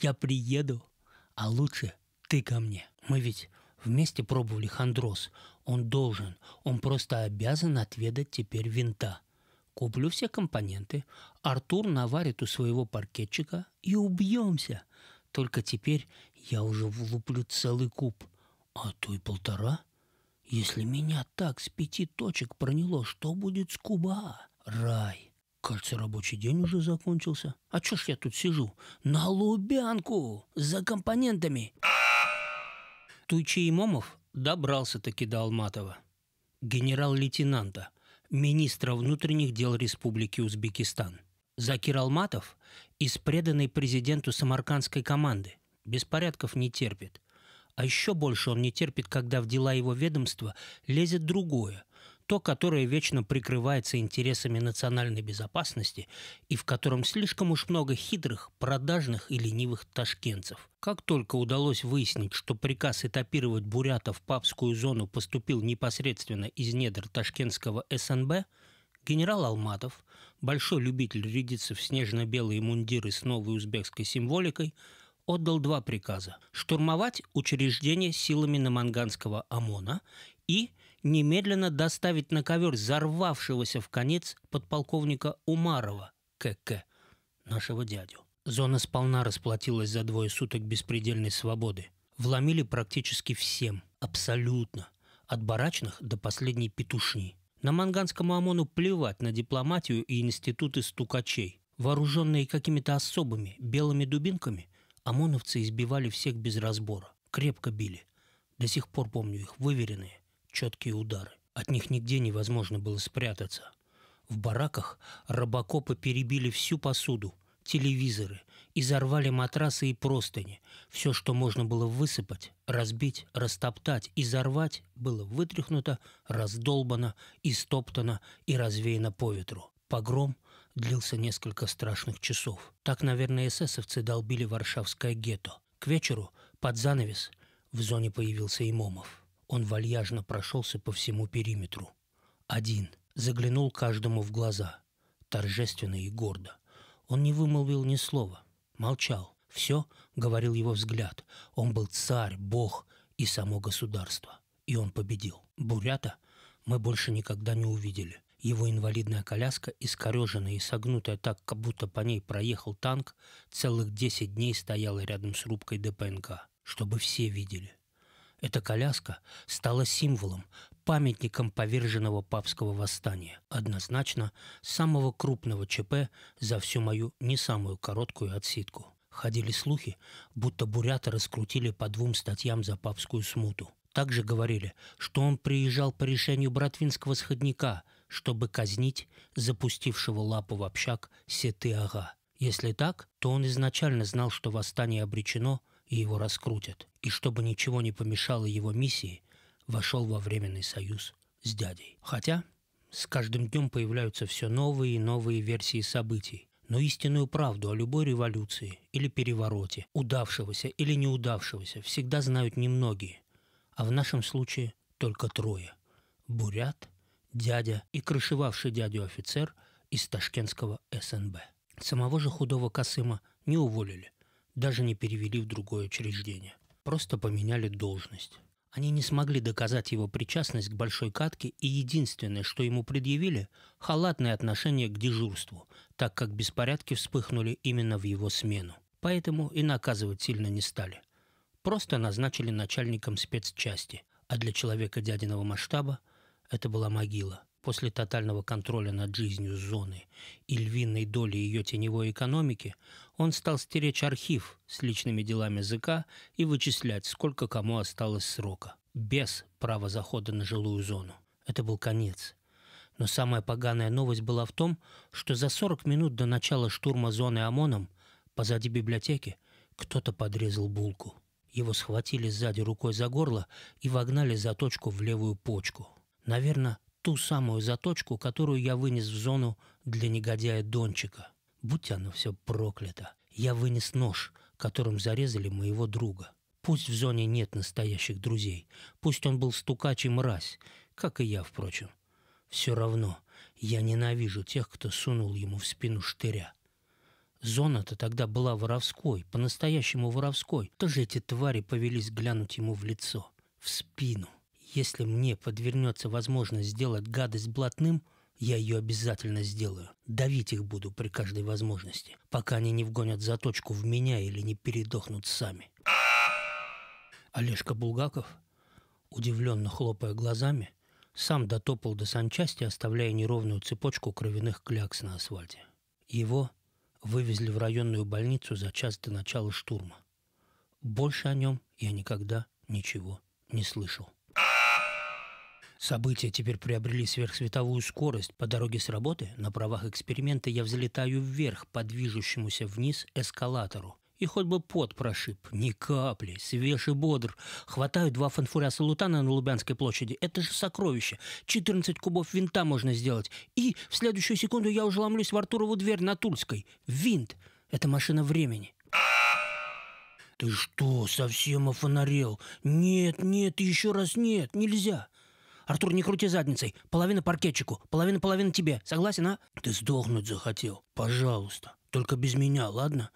Я приеду, а лучше ты ко мне. Мы ведь вместе пробовали Хандрос. Он должен, он просто обязан отведать теперь винта. Куплю все компоненты, Артур наварит у своего паркетчика и убьемся. Только теперь я уже влуплю целый куб. А то и полтора. Если меня так с пяти точек проняло, что будет с Куба? Рай. Кажется, рабочий день уже закончился. А чё ж я тут сижу? На Лубянку! За компонентами! Тучи Момов добрался-таки до Алматова. Генерал-лейтенанта, министра внутренних дел Республики Узбекистан. Закир Алматов из преданной президенту самаркандской команды. Беспорядков не терпит. А еще больше он не терпит, когда в дела его ведомства лезет другое, то, которое вечно прикрывается интересами национальной безопасности и в котором слишком уж много хитрых, продажных и ленивых ташкентцев. Как только удалось выяснить, что приказ этапировать бурята в папскую зону поступил непосредственно из недр ташкентского СНБ, генерал Алматов, большой любитель рядиться в снежно-белые мундиры с новой узбекской символикой, отдал два приказа – штурмовать учреждение силами наманганского ОМОНа и немедленно доставить на ковер взорвавшегося в конец подполковника Умарова КК, нашего дядю. Зона сполна расплатилась за двое суток беспредельной свободы. Вломили практически всем, абсолютно, от барачных до последней петушни. На манганскому ОМОНу плевать на дипломатию и институты стукачей. Вооруженные какими-то особыми белыми дубинками, ОМОНовцы избивали всех без разбора. Крепко били. До сих пор помню их выверенные, четкие удары. От них нигде невозможно было спрятаться. В бараках рабокопы перебили всю посуду, телевизоры, изорвали матрасы и простыни. Все, что можно было высыпать, разбить, растоптать, изорвать, было вытряхнуто, раздолбано, истоптано и развеяно по ветру. Погром длился несколько страшных часов. Так, наверное, эсэсовцы долбили варшавское гетто. К вечеру, под занавес, в зоне появился Имомов. Он вальяжно прошелся по всему периметру. Один. Заглянул каждому в глаза. Торжественно и гордо. Он не вымолвил ни слова. Молчал. Все, говорил его взгляд. Он был царь, бог и само государство. И он победил. Бурята мы больше никогда не увидели. Его инвалидная коляска, искореженная и согнутая так, как будто по ней проехал танк, целых 10 дней стояла рядом с рубкой ДПНК, чтобы все видели. Эта коляска стала символом, памятником поверженного папского восстания, однозначно самого крупного ЧП за всю мою не самую короткую отсидку. Ходили слухи, будто бурята раскрутили по двум статьям за папскую смуту. Также говорили, что он приезжал по решению Братвинского сходника, чтобы казнить запустившего лапу в общак сеты Если так, то он изначально знал, что восстание обречено и его раскрутят, и чтобы ничего не помешало его миссии, вошел во Временный союз с дядей. Хотя с каждым днем появляются все новые и новые версии событий, но истинную правду о любой революции или перевороте, удавшегося или неудавшегося, всегда знают немногие, а в нашем случае только трое – бурят, дядя и крышевавший дядю офицер из ташкентского СНБ. Самого же худого Касыма не уволили, даже не перевели в другое учреждение. Просто поменяли должность. Они не смогли доказать его причастность к большой катке, и единственное, что ему предъявили – халатное отношение к дежурству, так как беспорядки вспыхнули именно в его смену. Поэтому и наказывать сильно не стали. Просто назначили начальником спецчасти, а для человека дядиного масштаба – это была могила. После тотального контроля над жизнью зоны и львиной доли ее теневой экономики он стал стеречь архив с личными делами ЗК и вычислять, сколько кому осталось срока. Без права захода на жилую зону. Это был конец. Но самая поганая новость была в том, что за 40 минут до начала штурма зоны ОМОНом позади библиотеки кто-то подрезал булку. Его схватили сзади рукой за горло и вогнали за точку в левую почку – Наверное, ту самую заточку, которую я вынес в зону для негодяя Дончика. Будь оно все проклято. Я вынес нож, которым зарезали моего друга. Пусть в зоне нет настоящих друзей. Пусть он был стукач и мразь, как и я, впрочем. Все равно я ненавижу тех, кто сунул ему в спину штыря. Зона-то тогда была воровской, по-настоящему воровской. Тоже эти твари повелись глянуть ему в лицо, в спину. — если мне подвернется возможность сделать гадость блатным, я ее обязательно сделаю. Давить их буду при каждой возможности, пока они не вгонят заточку в меня или не передохнут сами. Олежка Булгаков, удивленно хлопая глазами, сам дотопал до санчасти, оставляя неровную цепочку кровяных клякс на асфальте. Его вывезли в районную больницу за час до начала штурма. Больше о нем я никогда ничего не слышал. События теперь приобрели сверхсветовую скорость. По дороге с работы на правах эксперимента я взлетаю вверх по движущемуся вниз эскалатору. И хоть бы пот прошиб, ни капли, свеж и бодр. Хватаю два фанфуря салутана на Лубянской площади. Это же сокровище. 14 кубов винта можно сделать. И в следующую секунду я уже ломлюсь в Артурову дверь на Тульской. Винт – это машина времени. Ты что, совсем офонарел? Нет, нет, еще раз нет, нельзя. Артур, не крути задницей. Половина паркетчику, половина половина тебе. Согласен, а? Ты сдохнуть захотел. Пожалуйста. Только без меня, ладно?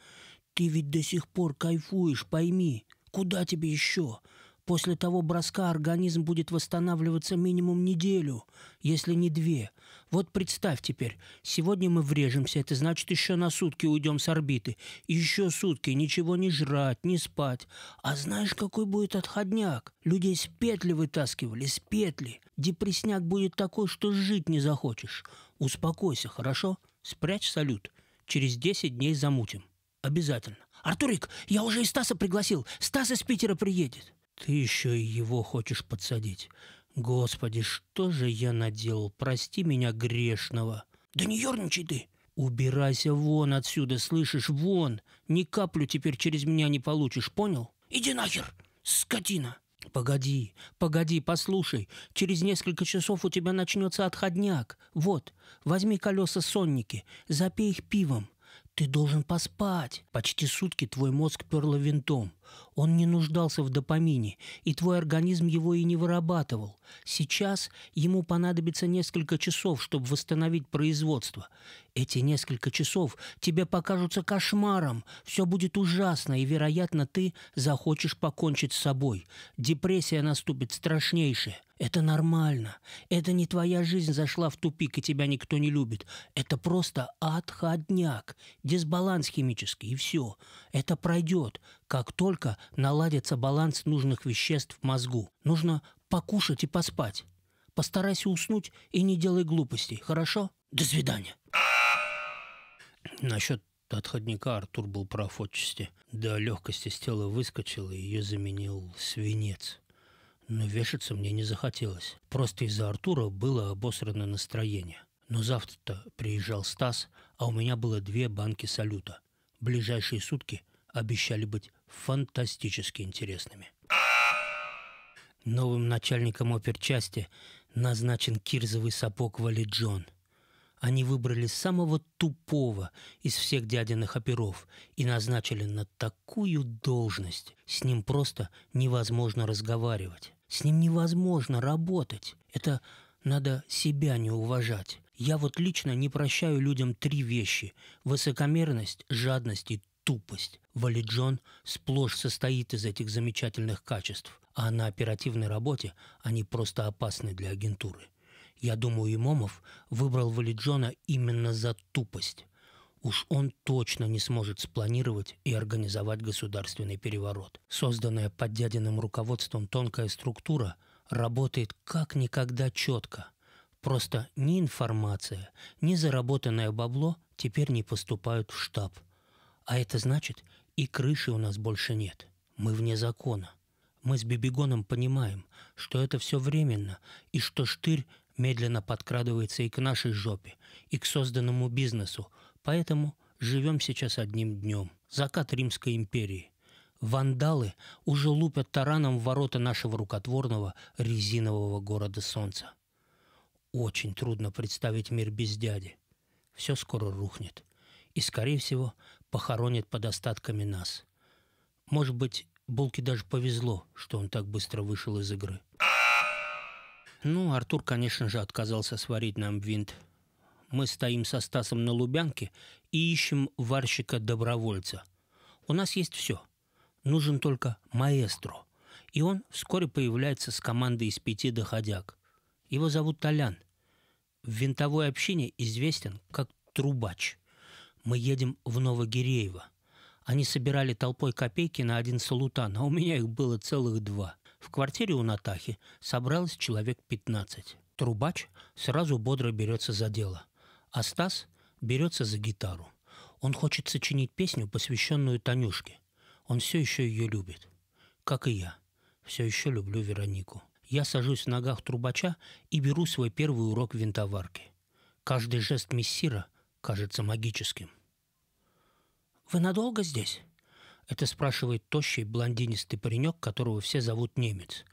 Ты ведь до сих пор кайфуешь, пойми. Куда тебе еще? После того броска организм будет восстанавливаться минимум неделю, если не две. Вот представь теперь, сегодня мы врежемся, это значит еще на сутки уйдем с орбиты. Еще сутки ничего не жрать, не спать. А знаешь, какой будет отходняк? Людей с петли вытаскивали, с петли. Депресняк будет такой, что жить не захочешь. Успокойся, хорошо? Спрячь салют. Через 10 дней замутим. Обязательно. Артурик, я уже и Стаса пригласил. Стас из Питера приедет ты еще и его хочешь подсадить. Господи, что же я наделал? Прости меня грешного. Да не ерничай ты. Убирайся вон отсюда, слышишь, вон. Ни каплю теперь через меня не получишь, понял? Иди нахер, скотина. «Погоди, погоди, послушай. Через несколько часов у тебя начнется отходняк. Вот, возьми колеса сонники, запей их пивом. Ты должен поспать. Почти сутки твой мозг перло винтом. Он не нуждался в допамине, и твой организм его и не вырабатывал. Сейчас ему понадобится несколько часов, чтобы восстановить производство. Эти несколько часов тебе покажутся кошмаром, все будет ужасно, и, вероятно, ты захочешь покончить с собой. Депрессия наступит страшнейшая. Это нормально. Это не твоя жизнь зашла в тупик, и тебя никто не любит. Это просто отходняк, дисбаланс химический, и все. Это пройдет как только наладится баланс нужных веществ в мозгу. Нужно покушать и поспать. Постарайся уснуть и не делай глупостей, хорошо? До свидания. Насчет отходника Артур был прав отчасти. До легкости с тела выскочил, и ее заменил свинец. Но вешаться мне не захотелось. Просто из-за Артура было обосрано настроение. Но завтра-то приезжал Стас, а у меня было две банки салюта. Ближайшие сутки обещали быть фантастически интересными. Новым начальником оперчасти назначен кирзовый сапог Валиджон. Они выбрали самого тупого из всех дядиных оперов и назначили на такую должность. С ним просто невозможно разговаривать. С ним невозможно работать. Это надо себя не уважать. Я вот лично не прощаю людям три вещи – высокомерность, жадность и тупость. Валиджон сплошь состоит из этих замечательных качеств, а на оперативной работе они просто опасны для агентуры. Я думаю, Имомов выбрал Валиджона именно за тупость. Уж он точно не сможет спланировать и организовать государственный переворот. Созданная под дядиным руководством тонкая структура работает как никогда четко. Просто ни информация, ни заработанное бабло теперь не поступают в штаб – а это значит, и крыши у нас больше нет. Мы вне закона. Мы с Бибигоном понимаем, что это все временно, и что штырь медленно подкрадывается и к нашей жопе, и к созданному бизнесу. Поэтому живем сейчас одним днем. Закат Римской империи. Вандалы уже лупят тараном ворота нашего рукотворного резинового города солнца. Очень трудно представить мир без дяди. Все скоро рухнет. И, скорее всего, похоронит под остатками нас. Может быть, Булке даже повезло, что он так быстро вышел из игры. Ну, Артур, конечно же, отказался сварить нам винт. Мы стоим со Стасом на Лубянке и ищем варщика-добровольца. У нас есть все. Нужен только маэстро. И он вскоре появляется с командой из пяти доходяг. Его зовут Толян. В винтовой общине известен как трубач – мы едем в Новогиреево. Они собирали толпой копейки на один салутан, а у меня их было целых два. В квартире у Натахи собралось человек 15. Трубач сразу бодро берется за дело, а Стас берется за гитару. Он хочет сочинить песню, посвященную Танюшке. Он все еще ее любит. Как и я. Все еще люблю Веронику. Я сажусь в ногах трубача и беру свой первый урок винтоварки. Каждый жест мессира кажется магическим. Вы надолго здесь? Это спрашивает тощий блондинистый паренек, которого все зовут немец.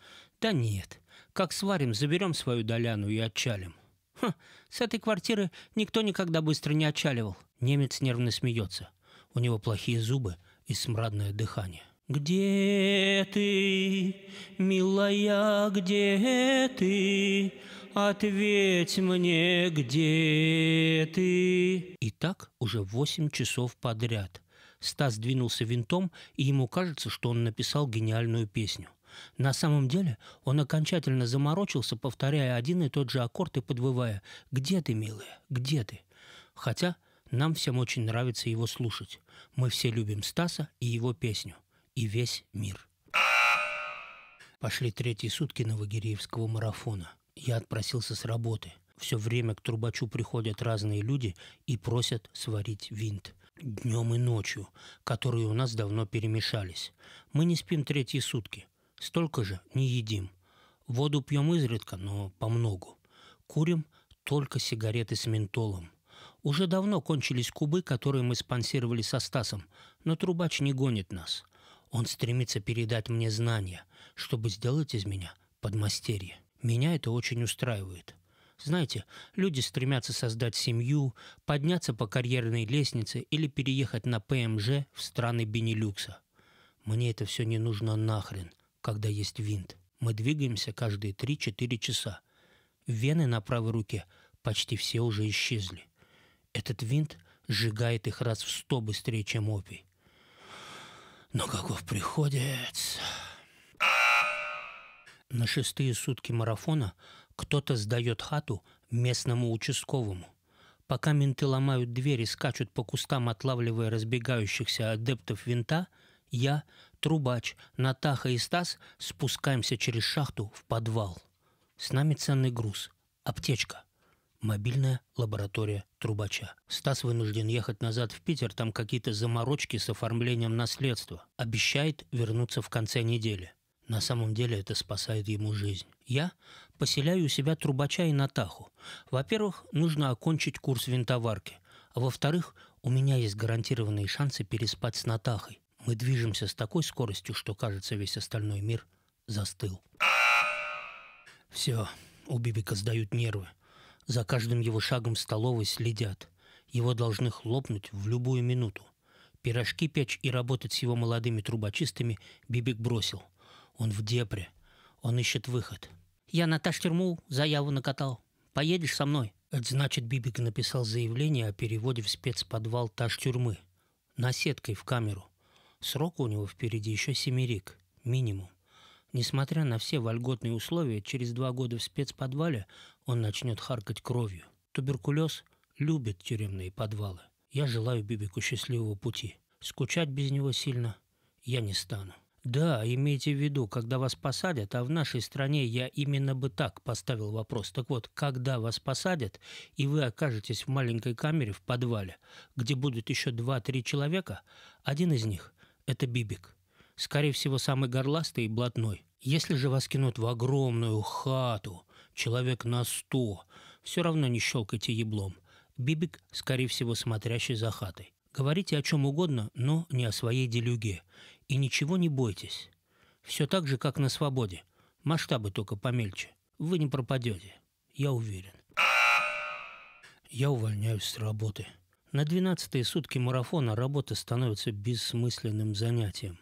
Да нет. Как сварим, заберем свою доляну и отчалим. Ха, «Хм, с этой квартиры никто никогда быстро не отчаливал. Немец нервно смеется. У него плохие зубы и смрадное дыхание. Где ты, милая, где ты? Ответь мне, где ты? И так уже восемь часов подряд. Стас двинулся винтом, и ему кажется, что он написал гениальную песню. На самом деле он окончательно заморочился, повторяя один и тот же аккорд и подвывая «Где ты, милая? Где ты?». Хотя нам всем очень нравится его слушать. Мы все любим Стаса и его песню. И весь мир. Пошли третьи сутки Новогиреевского марафона. Я отпросился с работы. Все время к трубачу приходят разные люди и просят сварить винт – днем и ночью, которые у нас давно перемешались. Мы не спим третьи сутки, столько же не едим. Воду пьем изредка, но помногу. Курим только сигареты с ментолом. Уже давно кончились кубы, которые мы спонсировали со Стасом, но трубач не гонит нас. Он стремится передать мне знания, чтобы сделать из меня подмастерье. Меня это очень устраивает. Знаете, люди стремятся создать семью, подняться по карьерной лестнице или переехать на ПМЖ в страны Бенилюкса. Мне это все не нужно нахрен, когда есть винт. Мы двигаемся каждые 3-4 часа. Вены на правой руке почти все уже исчезли. Этот винт сжигает их раз в сто быстрее, чем опий. Но каков приходится. На шестые сутки марафона кто-то сдает хату местному участковому. Пока менты ломают двери, скачут по кустам, отлавливая разбегающихся адептов винта, я, Трубач, Натаха и Стас спускаемся через шахту в подвал. С нами ценный груз – аптечка. Мобильная лаборатория Трубача. Стас вынужден ехать назад в Питер, там какие-то заморочки с оформлением наследства. Обещает вернуться в конце недели. На самом деле это спасает ему жизнь. Я поселяю у себя трубача и натаху. Во-первых, нужно окончить курс винтоварки. А во-вторых, у меня есть гарантированные шансы переспать с натахой. Мы движемся с такой скоростью, что, кажется, весь остальной мир застыл. Все, у Бибика сдают нервы. За каждым его шагом в столовой следят. Его должны хлопнуть в любую минуту. Пирожки печь и работать с его молодыми трубочистами Бибик бросил. Он в депре. Он ищет выход – я на Таштюрму заяву накатал. Поедешь со мной?» Это значит, Бибик написал заявление о переводе в спецподвал Таштюрмы. Наседкой в камеру. Срок у него впереди еще семерик. Минимум. Несмотря на все вольготные условия, через два года в спецподвале он начнет харкать кровью. Туберкулез любит тюремные подвалы. Я желаю Бибику счастливого пути. Скучать без него сильно я не стану. Да, имейте в виду, когда вас посадят, а в нашей стране я именно бы так поставил вопрос. Так вот, когда вас посадят, и вы окажетесь в маленькой камере в подвале, где будут еще 2-3 человека, один из них – это Бибик. Скорее всего, самый горластый и блатной. Если же вас кинут в огромную хату, человек на сто, все равно не щелкайте еблом. Бибик, скорее всего, смотрящий за хатой. Говорите о чем угодно, но не о своей делюге. И ничего не бойтесь. Все так же, как на свободе. Масштабы только помельче. Вы не пропадете. Я уверен. Я увольняюсь с работы. На двенадцатые сутки марафона работа становится бессмысленным занятием.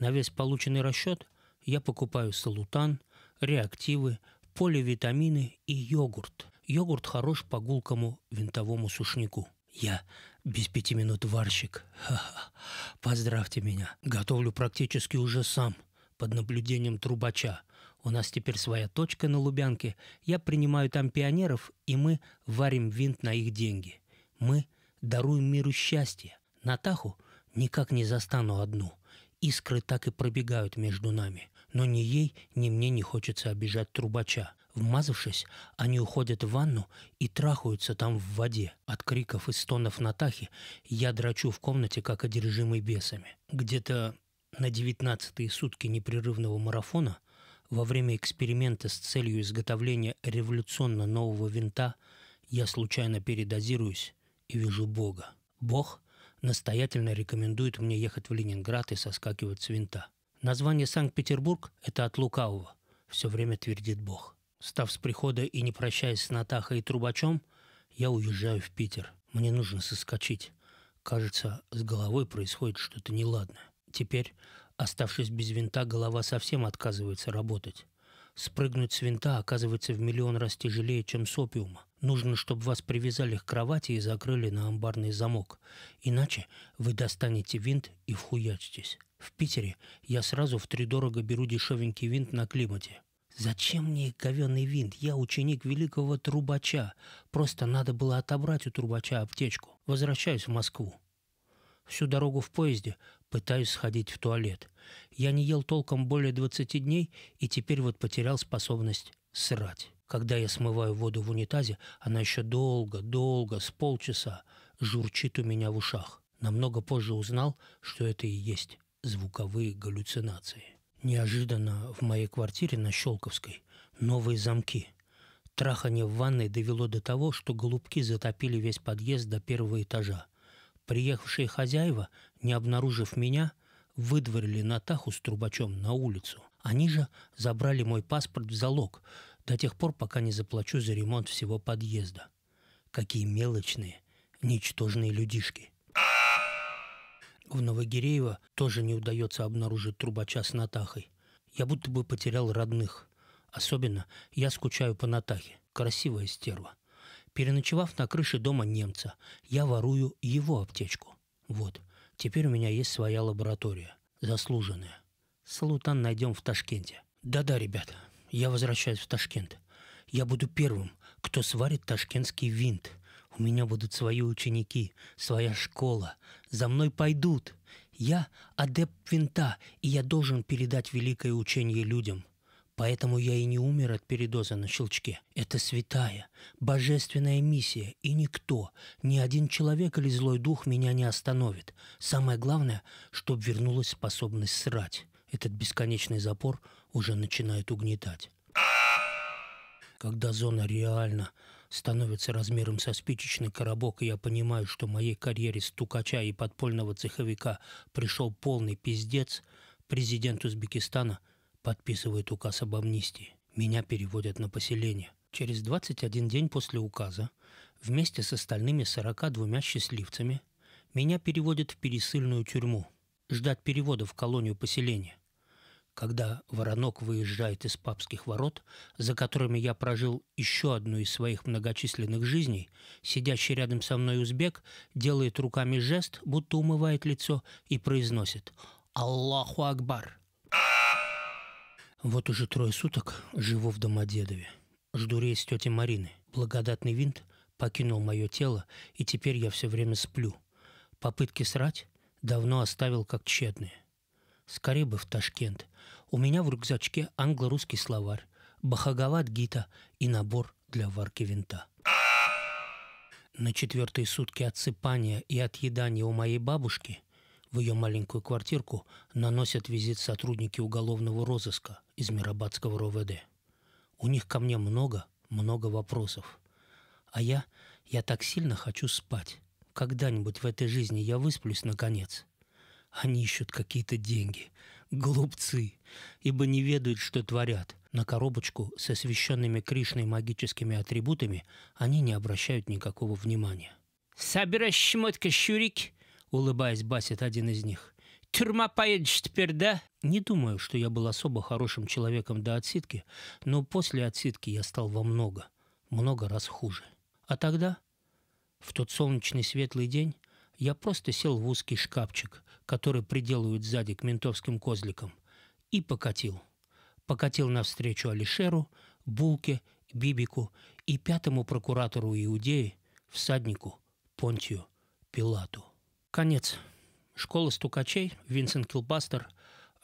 На весь полученный расчет я покупаю салутан, реактивы, поливитамины и йогурт. Йогурт хорош по гулкому винтовому сушнику. Я без пяти минут варщик. Поздравьте меня. Готовлю практически уже сам, под наблюдением трубача. У нас теперь своя точка на Лубянке. Я принимаю там пионеров, и мы варим винт на их деньги. Мы даруем миру счастье. Натаху никак не застану одну. Искры так и пробегают между нами. Но ни ей, ни мне не хочется обижать трубача. Вмазавшись, они уходят в ванну и трахаются там в воде. От криков и стонов Натахи я драчу в комнате, как одержимый бесами. Где-то на девятнадцатые сутки непрерывного марафона, во время эксперимента с целью изготовления революционно нового винта, я случайно передозируюсь и вижу Бога. Бог настоятельно рекомендует мне ехать в Ленинград и соскакивать с винта. Название Санкт-Петербург – это от лукавого, все время твердит Бог. Став с прихода и не прощаясь с Натахой и Трубачом, я уезжаю в Питер. Мне нужно соскочить. Кажется, с головой происходит что-то неладное. Теперь, оставшись без винта, голова совсем отказывается работать. Спрыгнуть с винта оказывается в миллион раз тяжелее, чем с опиума. Нужно, чтобы вас привязали к кровати и закрыли на амбарный замок. Иначе вы достанете винт и вхуячитесь. В Питере я сразу втридорого беру дешевенький винт на климате. Зачем мне говенный винт? Я ученик великого трубача. Просто надо было отобрать у трубача аптечку. Возвращаюсь в Москву. Всю дорогу в поезде пытаюсь сходить в туалет. Я не ел толком более 20 дней и теперь вот потерял способность срать. Когда я смываю воду в унитазе, она еще долго, долго, с полчаса журчит у меня в ушах. Намного позже узнал, что это и есть звуковые галлюцинации. Неожиданно в моей квартире на Щелковской новые замки. Трахание в ванной довело до того, что голубки затопили весь подъезд до первого этажа. Приехавшие хозяева, не обнаружив меня, выдворили Натаху с трубачом на улицу. Они же забрали мой паспорт в залог до тех пор, пока не заплачу за ремонт всего подъезда. Какие мелочные, ничтожные людишки. В Новогиреево тоже не удается обнаружить трубача с Натахой. Я будто бы потерял родных. Особенно я скучаю по Натахе. Красивая стерва. Переночевав на крыше дома немца, я ворую его аптечку. Вот, теперь у меня есть своя лаборатория. Заслуженная. Салутан найдем в Ташкенте. Да-да, ребята, я возвращаюсь в Ташкент. Я буду первым, кто сварит ташкентский винт. У меня будут свои ученики, своя школа. За мной пойдут. Я адепт винта, и я должен передать великое учение людям. Поэтому я и не умер от передоза на щелчке. Это святая, божественная миссия, и никто, ни один человек или злой дух меня не остановит. Самое главное, чтобы вернулась способность срать. Этот бесконечный запор уже начинает угнетать. Когда зона реально становится размером со спичечный коробок, и я понимаю, что моей карьере стукача и подпольного цеховика пришел полный пиздец, президент Узбекистана подписывает указ об амнистии. Меня переводят на поселение. Через 21 день после указа, вместе с остальными 42 счастливцами, меня переводят в пересыльную тюрьму. Ждать перевода в колонию поселения – когда Воронок выезжает из папских ворот, за которыми я прожил еще одну из своих многочисленных жизней, сидящий рядом со мной узбек делает руками жест, будто умывает лицо, и произносит «Аллаху Акбар!» Вот уже трое суток живу в Домодедове. Жду рейс тети Марины. Благодатный винт покинул мое тело, и теперь я все время сплю. Попытки срать давно оставил как тщетные скорее бы в Ташкент. У меня в рюкзачке англо-русский словарь, бахагават-гита и набор для варки винта. На четвертые сутки отсыпания и отъедания у моей бабушки в ее маленькую квартирку наносят визит сотрудники уголовного розыска из Мирабадского РОВД. У них ко мне много, много вопросов. А я, я так сильно хочу спать. Когда-нибудь в этой жизни я высплюсь наконец. Они ищут какие-то деньги. Глупцы, ибо не ведают, что творят. На коробочку с освященными Кришной магическими атрибутами они не обращают никакого внимания. «Собирай шмотка, щурик!» — улыбаясь, басит один из них. «Тюрьма поедешь теперь, да?» Не думаю, что я был особо хорошим человеком до отсидки, но после отсидки я стал во много, много раз хуже. А тогда, в тот солнечный светлый день, я просто сел в узкий шкафчик, который приделывают сзади к ментовским козликам, и покатил. Покатил навстречу Алишеру, Булке, Бибику и пятому прокуратору Иудеи, всаднику Понтию Пилату. Конец. Школа стукачей, Винсент Килбастер,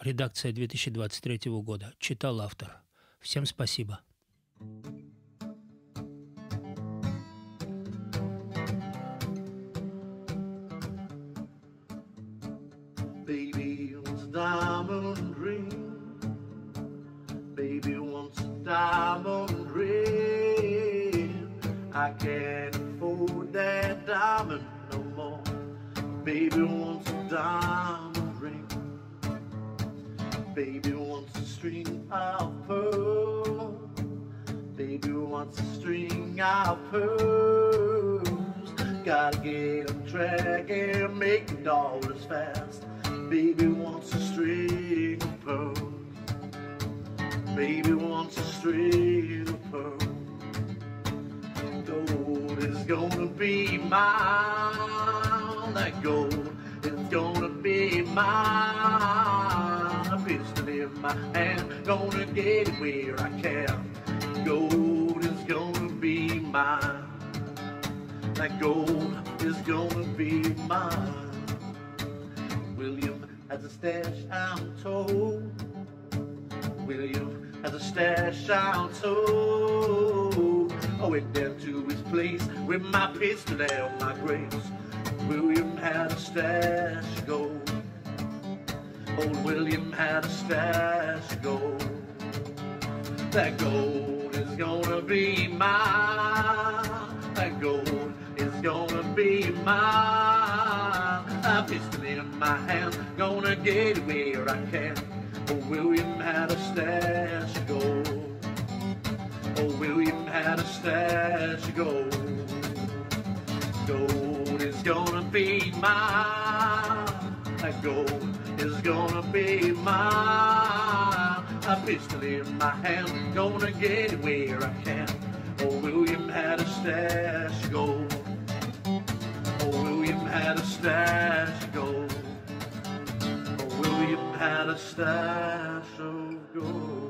редакция 2023 года. Читал автор. Всем спасибо. thank you diamond ring. I can't afford that diamond no more. Baby wants a diamond ring. Baby wants a string of pearls. Baby wants a string of pearls. Gotta get on track and make dollars fast. Baby wants a string of pearls. Baby wants a string of pearl. Gold is gonna be mine. That gold is gonna be mine. A pistol in my hand, gonna get it where I can. Gold is gonna be mine. That gold is gonna be mine. William has a stash, I'm told. William as a stash I'll tow. Oh, I went down to his place with my pistol and my grapes. William had a stash of gold. Old William had a stash of gold. That gold is gonna be mine. That gold is gonna be mine. A pistol in my hand, gonna get it where I can. Oh, William had a stash of gold. Oh, William had a stash of gold. Gold is gonna be mine. gold is gonna be mine. A pistol in my hand, gonna get it where I can. Oh, William had a stash of gold. Oh, William had a stash of gold you had a stash of gold.